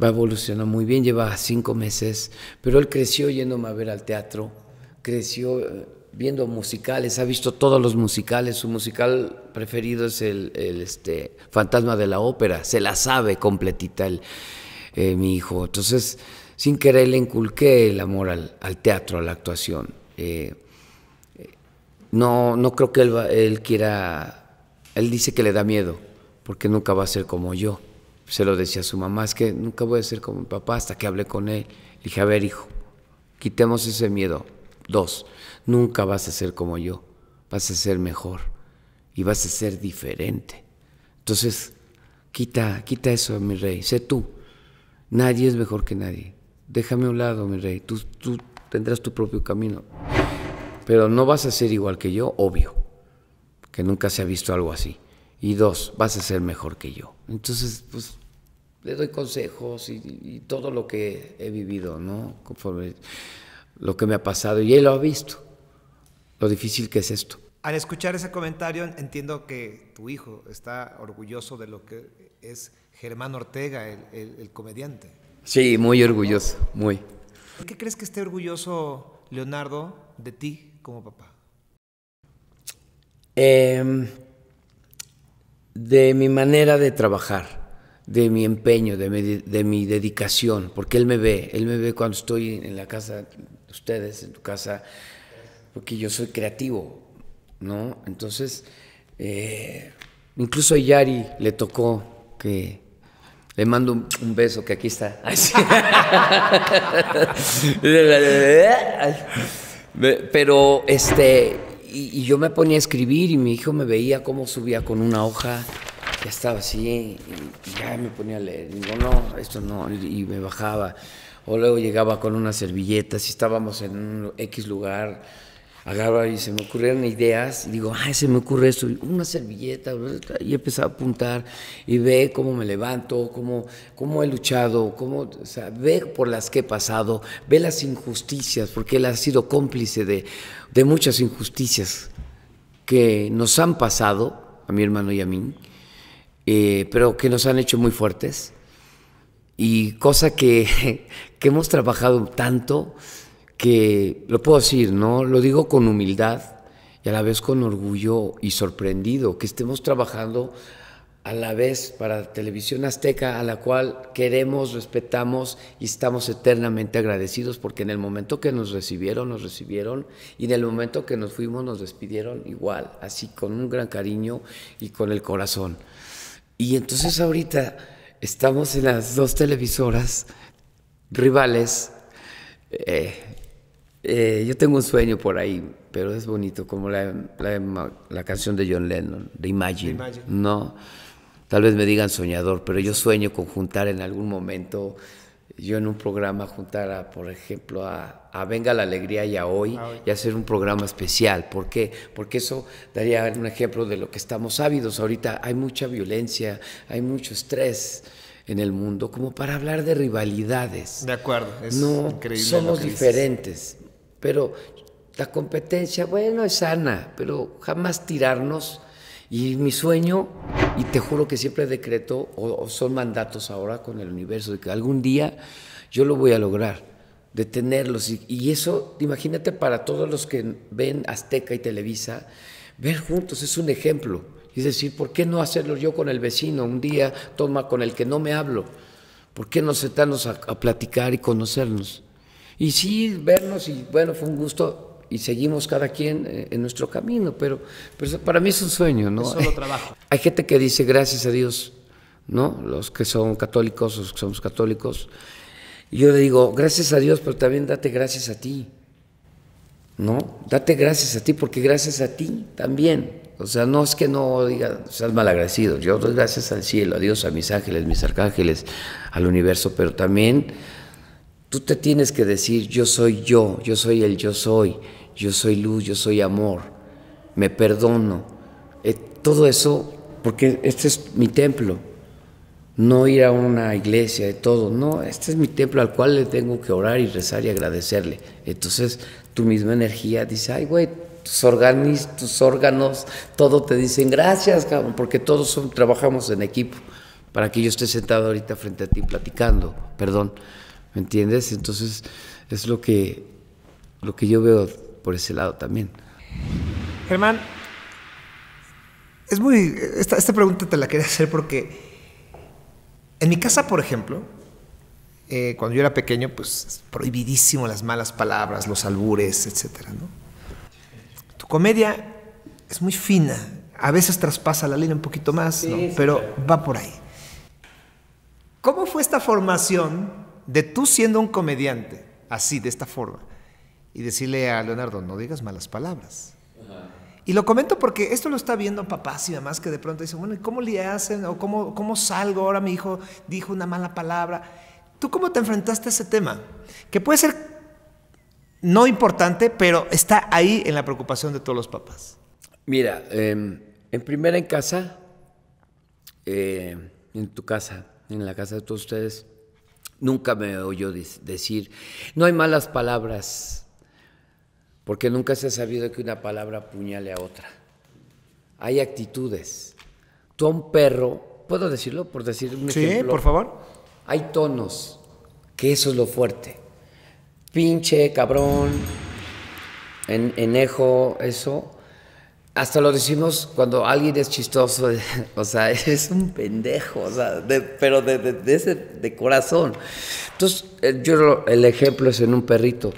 va evolucionando muy bien, lleva cinco meses, pero él creció yéndome a ver al teatro, creció viendo musicales, ha visto todos los musicales, su musical preferido es el, este, Fantasma de la Ópera, se la sabe completita. él. Eh, mi hijo. Entonces, sin querer le inculqué el amor al, teatro, a la actuación. Eh, no, no creo que él, quiera, él dice que le da miedo, porque nunca va a ser como yo. Se lo decía a su mamá, es que nunca voy a ser como mi papá hasta que hablé con él. Le dije, a ver hijo, quitemos ese miedo. Dos, nunca vas a ser como yo, vas a ser mejor y vas a ser diferente. Entonces, quita, quita eso, mi rey, sé tú. Nadie es mejor que nadie. Déjame a un lado, mi rey. Tú, tú tendrás tu propio camino. Pero no vas a ser igual que yo, obvio. Que nunca se ha visto algo así. Y dos, vas a ser mejor que yo. Entonces, pues le doy consejos y, y todo lo que he vivido, ¿no? Conforme lo que me ha pasado. Y él lo ha visto. Lo difícil que es esto. Al escuchar ese comentario, entiendo que tu hijo está orgulloso de lo que es Germán Ortega, el, comediante. Sí, muy orgulloso, muy. ¿Por qué crees que esté orgulloso Leonardo de ti como papá? Em, de mi manera de trabajar, de mi empeño, de mi, dedicación, porque él me ve, él me ve cuando estoy en la casa de ustedes, en tu casa, porque yo soy creativo, ¿no? Entonces, eh, incluso a Yari le tocó que le mando un, beso que aquí está. *laughs* Pero este, y, yo me ponía a escribir y mi hijo me veía cómo subía con una hoja, ya estaba así, y, ya me ponía a leer. digo, no, esto no, y, me bajaba. O luego llegaba con una servilleta, si estábamos en un X lugar agarra y se me ocurrieron ideas, y digo, ay, se me ocurre esto, una servilleta, y empezado a apuntar, y ve cómo me levanto, cómo, cómo he luchado, cómo, ve por las que he pasado, ve las injusticias, porque él ha sido cómplice de, de muchas injusticias que nos han pasado, a mi hermano y a mí, eh, pero que nos han hecho muy fuertes, y cosa que, *laughs* que hemos trabajado tanto, que lo puedo decir, ¿no? Lo digo con humildad y a la vez con orgullo y sorprendido que estemos trabajando a la vez para Televisión Azteca, a la cual queremos, respetamos y estamos eternamente agradecidos porque en el momento que nos recibieron, nos recibieron y en el momento que nos fuimos, nos despidieron igual, así con un gran cariño y con el corazón. Y entonces ahorita estamos en las dos televisoras rivales. Eh, eh, yo tengo un sueño por ahí, pero es bonito, como la, la, canción de John Lennon, de Imagine. No, tal vez me digan soñador, pero yo sueño con juntar en algún momento, yo en un programa juntar, a, por ejemplo, a, Venga la Alegría y hoy, y hacer un programa especial. ¿Por qué? Porque eso daría un ejemplo de lo que estamos ávidos. Ahorita hay mucha violencia, hay mucho estrés en el mundo como para hablar de rivalidades. De acuerdo, es no, increíble Somos diferentes, pero la competencia, bueno, es sana, pero jamás tirarnos. Y mi sueño, y te juro que siempre decreto, o, son mandatos ahora con el universo, de que algún día yo lo voy a lograr, detenerlos. Y, y eso, imagínate para todos los que ven Azteca y Televisa, ver juntos es un ejemplo. Es decir, ¿por qué no hacerlo yo con el vecino un día, toma con el que no me hablo? ¿Por qué no sentarnos a platicar y conocernos? Y sí, vernos y bueno, fue un gusto y seguimos cada quien eh, en nuestro camino, pero, pero para mí es un sueño, ¿no? Es solo *laughs* trabajo. Hay gente que dice gracias a Dios, ¿no? Los que son católicos, los que somos católicos. Y yo le digo, gracias a Dios, pero también date gracias a ti, ¿no? Date gracias a ti, porque gracias a ti también. O sea, no es que no diga, seas malagradecido. Yo doy gracias al cielo, a Dios, a mis ángeles, mis arcángeles, al universo, pero también Tú te tienes que decir, yo soy yo, yo soy el yo soy, yo soy luz, yo soy amor, me perdono. Eh, todo eso, porque este es mi templo. No ir a una iglesia de todo, no, este es mi templo al cual le tengo que orar y rezar y agradecerle. Entonces tu misma energía dice, ay güey, tus, órganos, todo te dicen gracias, porque todos trabajamos en equipo para que yo esté sentado ahorita frente a ti platicando, perdón. ¿Me entiendes? Entonces es lo que, lo que yo veo por ese lado también. Germán, es muy. Esta, pregunta te la quería hacer porque. En mi casa, por ejemplo, eh, cuando yo era pequeño, pues prohibidísimo las malas palabras, los albures, etc. Tu comedia es muy fina, a veces traspasa la línea un poquito más, pero va por ahí. ¿Cómo fue esta formación de tú siendo un comediante, así, de esta forma, y decirle a Leonardo, no digas malas palabras. Y lo comento porque esto lo está viendo papás y mamás que de pronto dicen, bueno, ¿cómo le hacen? ¿O cómo, salgo? Ahora mi hijo dijo una mala palabra. ¿Tú cómo te enfrentaste a ese tema? Que puede ser no importante, pero está ahí en la preocupación de todos los papás. Mira, em, en primera en casa, eh, en tu casa, en la casa de todos ustedes, Nunca me oyó decir, no hay malas palabras, porque nunca se ha sabido que una palabra apuñale a otra. Hay actitudes. Tú a un perro, ¿puedo decirlo por decir un sí, por favor. Hay tonos, que eso es lo fuerte. Pinche, cabrón, enejo, eso hasta lo decimos cuando alguien es chistoso, *laughs* o sea, es un pendejo, o sea, de, pero de, ese, de corazón. Entonces, yo el ejemplo es en un perrito.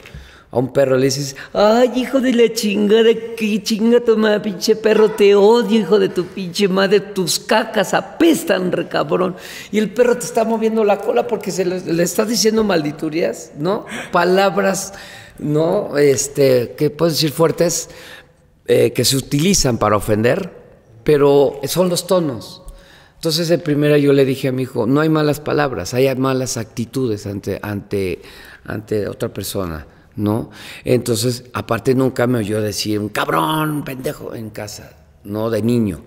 A un perro le dices, ay, hijo de la chingada, qué chinga madre, pinche perro, te odio, hijo de tu pinche madre, tus cacas apestan, recabrón. Y el perro te está moviendo la cola porque se le, está diciendo malditurias, ¿no? Palabras, ¿no? Este, que puedes decir fuertes, eh, que se utilizan para ofender, pero son los tonos. Entonces, de primera yo le dije a mi hijo, no hay malas palabras, hay malas actitudes ante, ante, ante otra persona, ¿no? Entonces, aparte nunca me oyó decir, un cabrón, un pendejo, en casa, ¿no? De niño.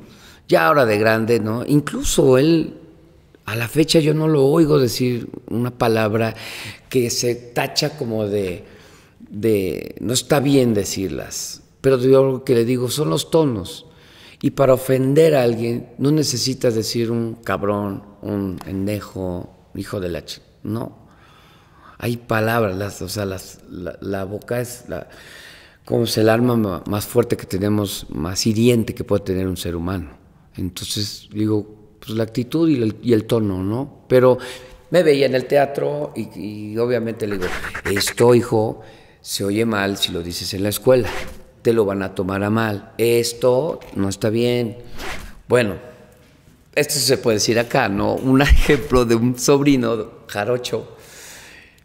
Ya ahora de grande, ¿no? Incluso él, a la fecha yo no lo oigo decir una palabra que se tacha como de, de no está bien decirlas, pero yo lo que le digo son los tonos. Y para ofender a alguien no necesitas decir un cabrón, un endejo, hijo de la No. Hay palabras, las, o sea, la, boca es la, como el arma más fuerte que tenemos, más hiriente que puede tener un ser humano. Entonces, digo, pues la actitud y el, tono, ¿no? Pero me veía en el teatro y, y obviamente le digo, esto, hijo, se oye mal si lo dices en la escuela te lo van a tomar a mal. Esto no está bien. Bueno, esto se puede decir acá, ¿no? Un *laughs* ejemplo de un sobrino, Jarocho.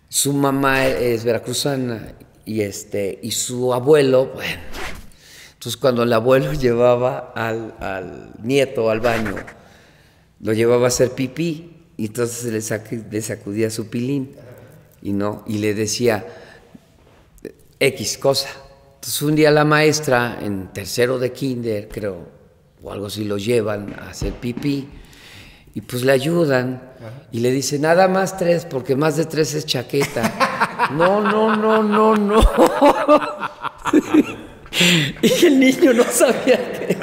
Su mamá es veracruzana y, este, y su abuelo, Entonces, cuando el abuelo *laughs* llevaba al, nieto al baño, lo llevaba a hacer pipí y entonces le, le sacudía su pilín y no y le decía eh, X cosa entonces un día la maestra, en tercero de kinder, creo, o algo así, lo llevan a hacer pipí y pues le ayudan y le dice nada más tres porque más de tres es chaqueta. *laughs* no, no, no, no, no. *laughs* y el niño no sabía qué.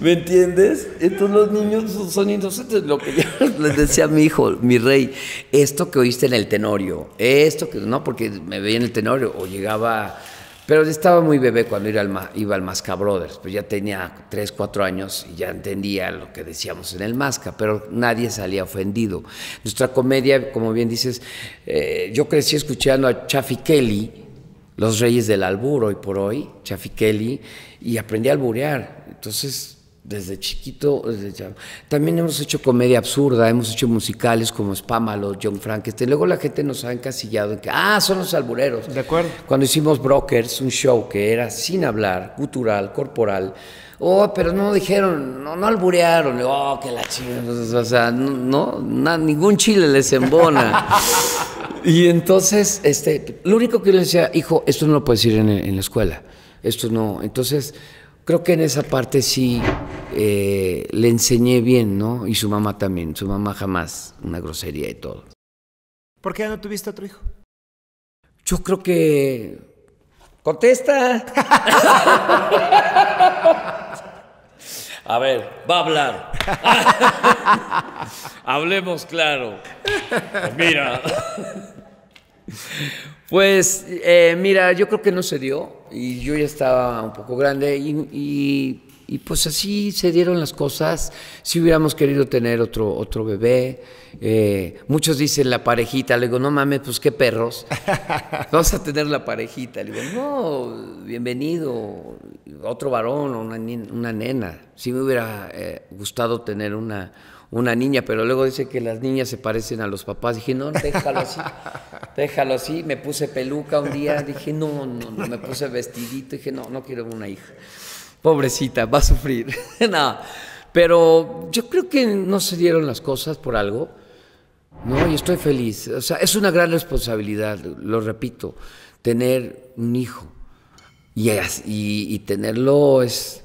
¿Me entiendes? Entonces los niños son inocentes. Lo que yo *laughs* les decía a mi hijo, mi rey, esto que oíste en el tenorio, esto que no, porque me veía en el tenorio o llegaba pero estaba muy bebé cuando iba al, iba al Masca Brothers, pues ya tenía 3, 4 años y ya entendía lo que decíamos en el Masca, pero nadie salía ofendido. Nuestra comedia, como bien dices, eh, yo crecí escuchando a Chaffy Kelly, Los Reyes del Albur, hoy por hoy, Chaffy Kelly, y aprendí a alburear. Entonces desde chiquito, También hemos hecho comedia absurda, hemos hecho musicales como Spamalo, John Frankenstein. Luego la gente nos ha encasillado en que, ah, son los albureros. De acuerdo. Cuando hicimos Brokers, un show que era sin hablar, cultural, corporal. Oh, pero no dijeron, no, alburearon. Oh, que la chingada. O sea, no, ningún chile les embona. *laughs* y entonces, este, lo único que yo les decía, hijo, esto no lo puedes decir en la escuela. Esto no. Entonces, creo que en esa parte sí eh, le enseñé bien, ¿no? Y su mamá también, su mamá jamás, una grosería y todo. ¿Por qué no tuviste otro hijo? Yo creo que... Contesta. *laughs* A ver, va a hablar. *laughs* Hablemos claro. Mira. Pues eh, mira, yo creo que no se dio y yo ya estaba un poco grande y y pues así se dieron las cosas. Si hubiéramos querido tener otro, otro bebé, eh, muchos dicen la parejita. Le digo, no mames, pues qué perros. *laughs* Vamos a tener la parejita. Le digo, no, bienvenido. Otro varón o una, una, nena. Si me hubiera eh, gustado tener una, una niña, pero luego dice que las niñas se parecen a los papás. Dije, no, déjalo así, déjalo así. Me puse peluca un día, dije, no, no, no, me puse vestidito. Dije, no, no quiero una hija pobrecita, va a sufrir. *laughs* pero yo creo que no se dieron las cosas por algo. No, y estoy feliz. O sea, es una gran responsabilidad, lo repito, tener un hijo. Y, y, y tenerlo es,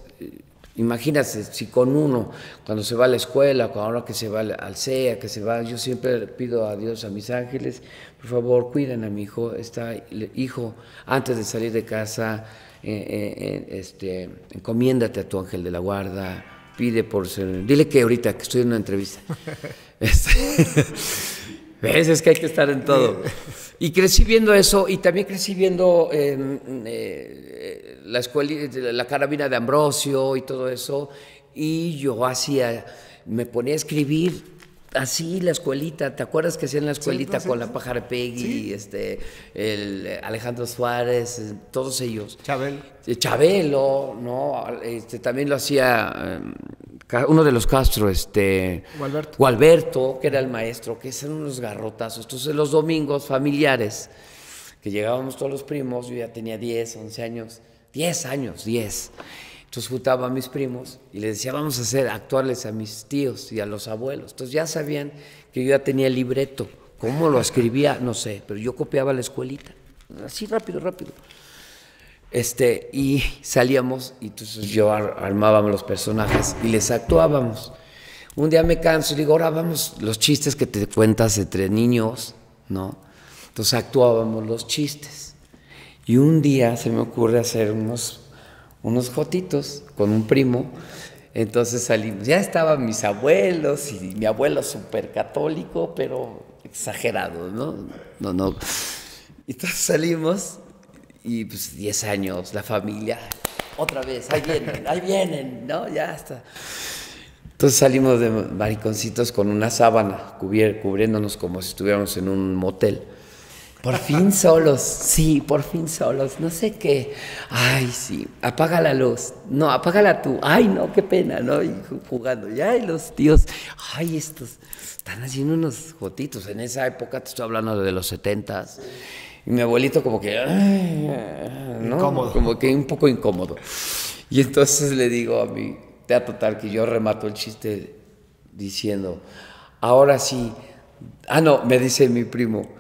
imagínate, si con uno, cuando se va a la escuela, cuando ahora que se va al CEA, que se va, yo siempre pido a Dios, a mis ángeles, por favor, cuiden a mi hijo, está hijo, antes de salir de casa, eh, eh, eh, este, encomiéndate a tu ángel de la guarda, pide por Dile que ahorita que estoy en una entrevista. *laughs* *laughs* ¿Ves? Es que hay que estar en todo. Y crecí viendo eso y también crecí viendo em, la, escuela, la carabina de Ambrosio y todo eso. Y yo hacía, me ponía a escribir Así la escuelita, ¿te acuerdas que hacían la escuelita pues, con la pájara Peggy, este, el Alejandro Suárez, eh, todos ellos? Chabelo. Eh, Chabelo, ¿no? Este, también lo hacía em, uno de los Castro, este. Gualberto. Gualberto, que era el maestro, que eran unos garrotazos. Entonces, los domingos familiares, que llegábamos todos los primos, yo ya tenía 10, 11 años, 10 años, 10. Entonces juntaba a mis primos y les decía, vamos a hacer actuales a mis tíos y a los abuelos. Entonces ya sabían que yo ya tenía el libreto. ¿Cómo lo escribía? No sé, pero yo copiaba la escuelita. Así rápido, rápido. Este, y salíamos y entonces yo armábamos los personajes y les actuábamos. Un día me canso y digo, ahora vamos, los chistes que te cuentas entre niños, ¿no? Entonces actuábamos los chistes. Y un día se me ocurre hacer unos unos jotitos con un primo. Entonces salimos, ya estaban mis abuelos y mi abuelo súper católico, pero exagerado, ¿no? No, no. Entonces salimos y pues 10 años, la familia, otra vez, ahí vienen, ahí vienen, ¿no? Ya está. Entonces salimos de mariconcitos con una sábana cubriéndonos como si estuviéramos en un motel. Por fin solos, sí, por fin solos, no sé qué. Ay, sí, apaga la luz. No, apágala tú. Ay, no, qué pena, ¿no? Y jugando. Y ay, los tíos, ay, estos están haciendo unos jotitos. En esa época, te estoy hablando de los setentas. Y mi abuelito como que... ¿no? Como que un poco incómodo. Y entonces le digo a mi teatro tal que yo remato el chiste diciendo, ahora sí... Ah, no, me dice mi primo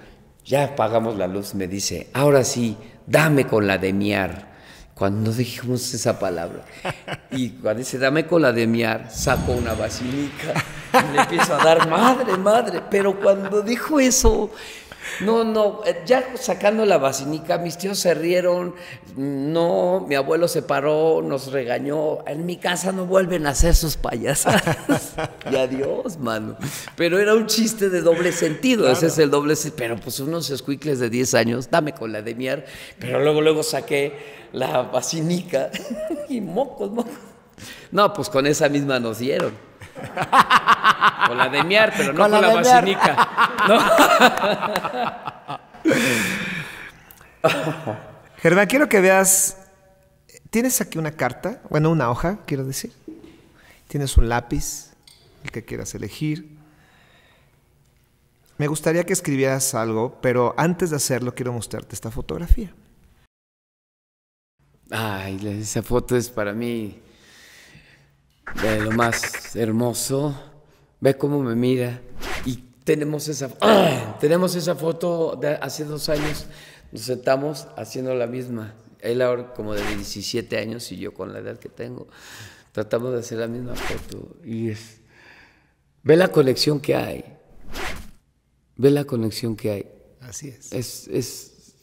ya apagamos la luz, me dice, ahora sí, dame con la de miar. Cuando dijimos esa palabra. *laughs* Y cuando dice, dame con la de miar, saco una basilica. y le empiezo a dar, madre, madre. Pero cuando dijo eso, no, no, eh, ya sacando la vacinica, mis tíos se rieron, no, mi abuelo se paró, nos regañó. En mi casa no vuelven a hacer sus payasas, *laughs* y adiós, mano. Pero era un chiste de doble sentido, ese es el doble sentido. Pero pues unos escuicles de 10 años, dame con la de miar. Pero luego, luego saqué la vacinica *laughs* y mocos, mocos. No, pues con esa misma nos dieron. Con *laughs* la de miar, pero no con, la, ¿No? *laughs* Germán, quiero que veas. Tienes aquí una carta, bueno, una hoja, quiero decir. Tienes un lápiz, el que quieras elegir. Me gustaría que escribieras algo, pero antes de hacerlo quiero mostrarte esta fotografía. Ay, esa foto es para mí de lo más hermoso. Ve cómo me mira. Y tenemos esa, *clears throat* tenemos esa foto de hace dos años. Nos sentamos haciendo la misma. Él ahora como de 17 años y yo con la edad que tengo. Tratamos de hacer la misma foto. Y es, ve la conexión que hay. Ve la conexión que hay. Así Es, es, es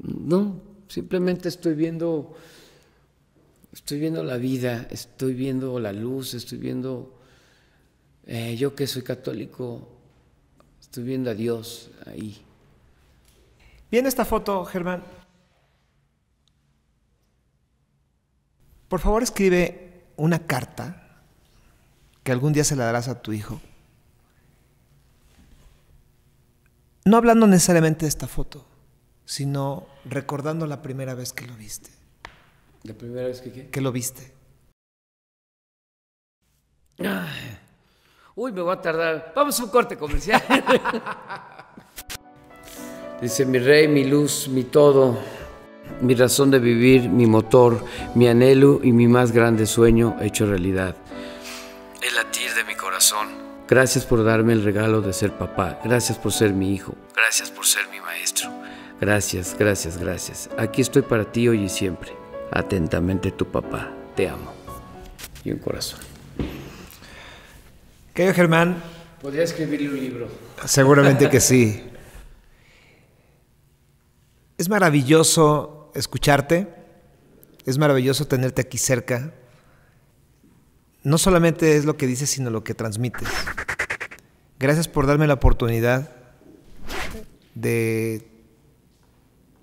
no, simplemente estoy viendo estoy viendo la vida, estoy viendo la luz, estoy viendo, eh, yo que soy católico, estoy viendo a Dios ahí. Viene esta foto, Germán. Por favor, escribe una carta que algún día se la darás a tu hijo. No hablando necesariamente de esta foto, sino recordando la primera vez que lo viste. ¿La primera vez que qué? Que lo viste. uy, me voy a tardar. Vamos a un corte comercial. *laughs* Dice, mi rey, mi luz, mi todo, mi razón de vivir, mi motor, mi anhelo y mi más grande sueño hecho realidad. El latir de mi corazón. Gracias por darme el regalo de ser papá. Gracias por ser mi hijo. Gracias por ser mi maestro. Gracias, gracias, gracias. Aquí estoy para ti hoy y siempre. Atentamente tu papá. Te amo. Y un corazón. Querido Germán. Podría escribirle un libro. Seguramente que sí. Es maravilloso escucharte. Es maravilloso tenerte aquí cerca. No solamente es lo que dices, sino lo que transmites. Gracias por darme la oportunidad de,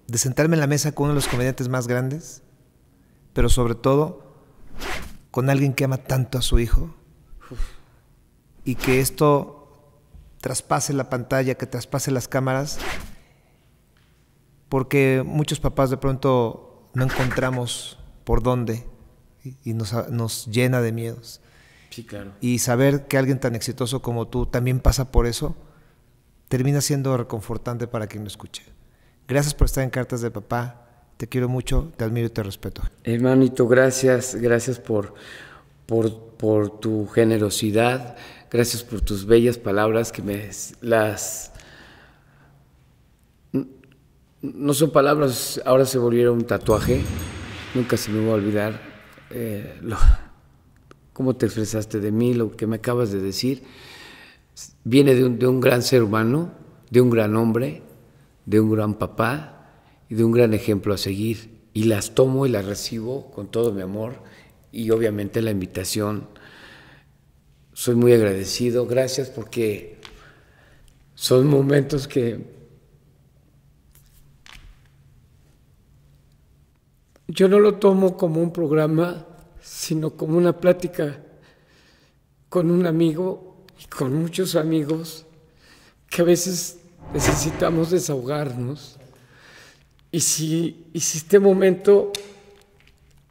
de sentarme en la mesa con uno de los comediantes más grandes pero sobre todo con alguien que ama tanto a su hijo y que esto traspase la pantalla, que traspase las cámaras, porque muchos papás de pronto no encontramos por dónde y nos, nos llena de miedos. Sí, claro. Y saber que alguien tan exitoso como tú también pasa por eso, termina siendo reconfortante para quien lo escuche. Gracias por estar en Cartas de Papá. Te quiero mucho, te admiro y te respeto. Hermanito, gracias, gracias por, por, tu generosidad, gracias por tus bellas palabras que me las... No son palabras, ahora se volvieron un tatuaje, nunca se me va a olvidar eh, cómo te expresaste de mí, lo que me acabas de decir. Viene de un, de un gran ser humano, de un gran hombre, de un gran papá, y de un gran ejemplo a seguir. Y las tomo y las recibo con todo mi amor y obviamente la invitación. Soy muy agradecido, gracias porque son momentos que yo no lo tomo como un programa, sino como una plática con un amigo y con muchos amigos que a veces necesitamos desahogarnos y si, si este momento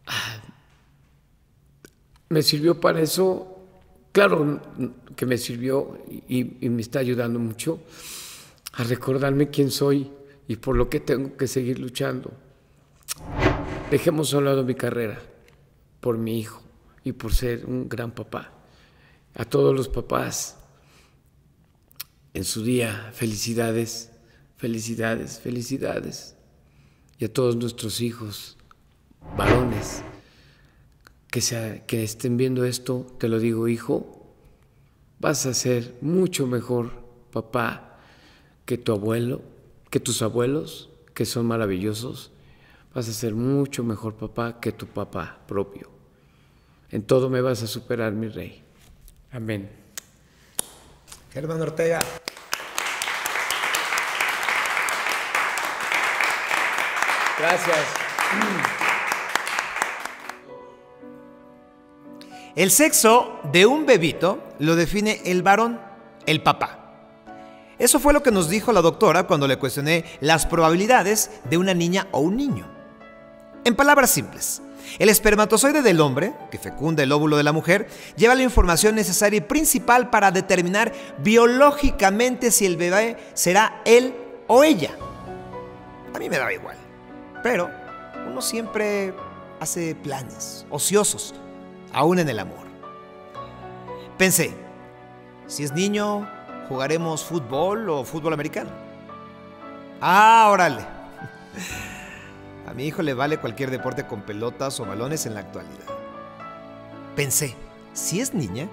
ah, me sirvió para eso, claro que me sirvió y, y me está ayudando mucho a recordarme quién soy y por lo que tengo que seguir luchando. Dejemos a un lado mi carrera por mi hijo y por ser un gran papá. A todos los papás, en su día, felicidades, felicidades, felicidades y a todos nuestros hijos, varones, que, que estén viendo esto, te lo digo, hijo, vas a ser mucho mejor papá que tu abuelo, que tus abuelos, que son maravillosos. Vas a ser mucho mejor papá que tu papá propio. En todo me vas a superar, mi rey. Amén. Germán Ortega. Gracias. El sexo de un bebito lo define el varón, el papá. Eso fue lo que nos dijo la doctora cuando le cuestioné las probabilidades de una niña o un niño. En palabras simples, el espermatozoide del hombre, que fecunda el óvulo de la mujer, lleva la información necesaria y principal para determinar biológicamente si el bebé será él o ella. A mí me daba igual. Pero uno siempre hace planes ociosos, aún en el amor. Pensé, si es niño, jugaremos fútbol o fútbol americano. Ah, órale. *laughs* A mi hijo le vale cualquier deporte con pelotas o balones en la actualidad. Pensé, si es niña,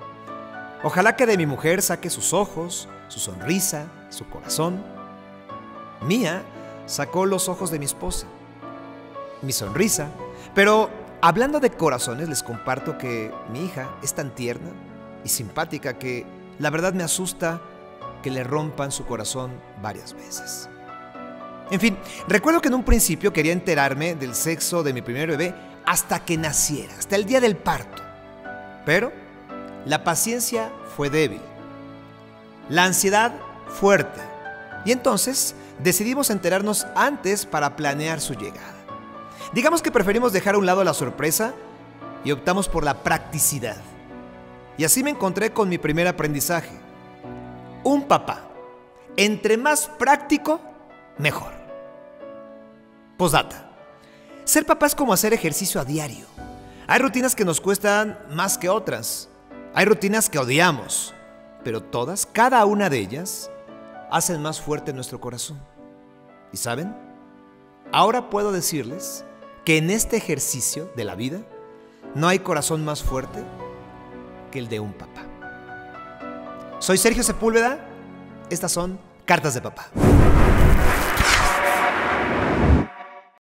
ojalá que de mi mujer saque sus ojos, su sonrisa, su corazón. Mía sacó los ojos de mi esposa mi sonrisa. Pero hablando de corazones, les comparto que mi hija es tan tierna y simpática que la verdad me asusta que le rompan su corazón varias veces. En fin, recuerdo que en un principio quería enterarme del sexo de mi primer bebé hasta que naciera, hasta el día del parto. Pero la paciencia fue débil, la ansiedad fuerte, y entonces decidimos enterarnos antes para planear su llegada. Digamos que preferimos dejar a un lado la sorpresa y optamos por la practicidad. Y así me encontré con mi primer aprendizaje. Un papá. Entre más práctico, mejor. Posdata. Ser papá es como hacer ejercicio a diario. Hay rutinas que nos cuestan más que otras. Hay rutinas que odiamos. Pero todas, cada una de ellas, hacen más fuerte nuestro corazón. ¿Y saben? Ahora puedo decirles que en este ejercicio de la vida no hay corazón más fuerte que el de un papá. Soy Sergio Sepúlveda, estas son Cartas de Papá.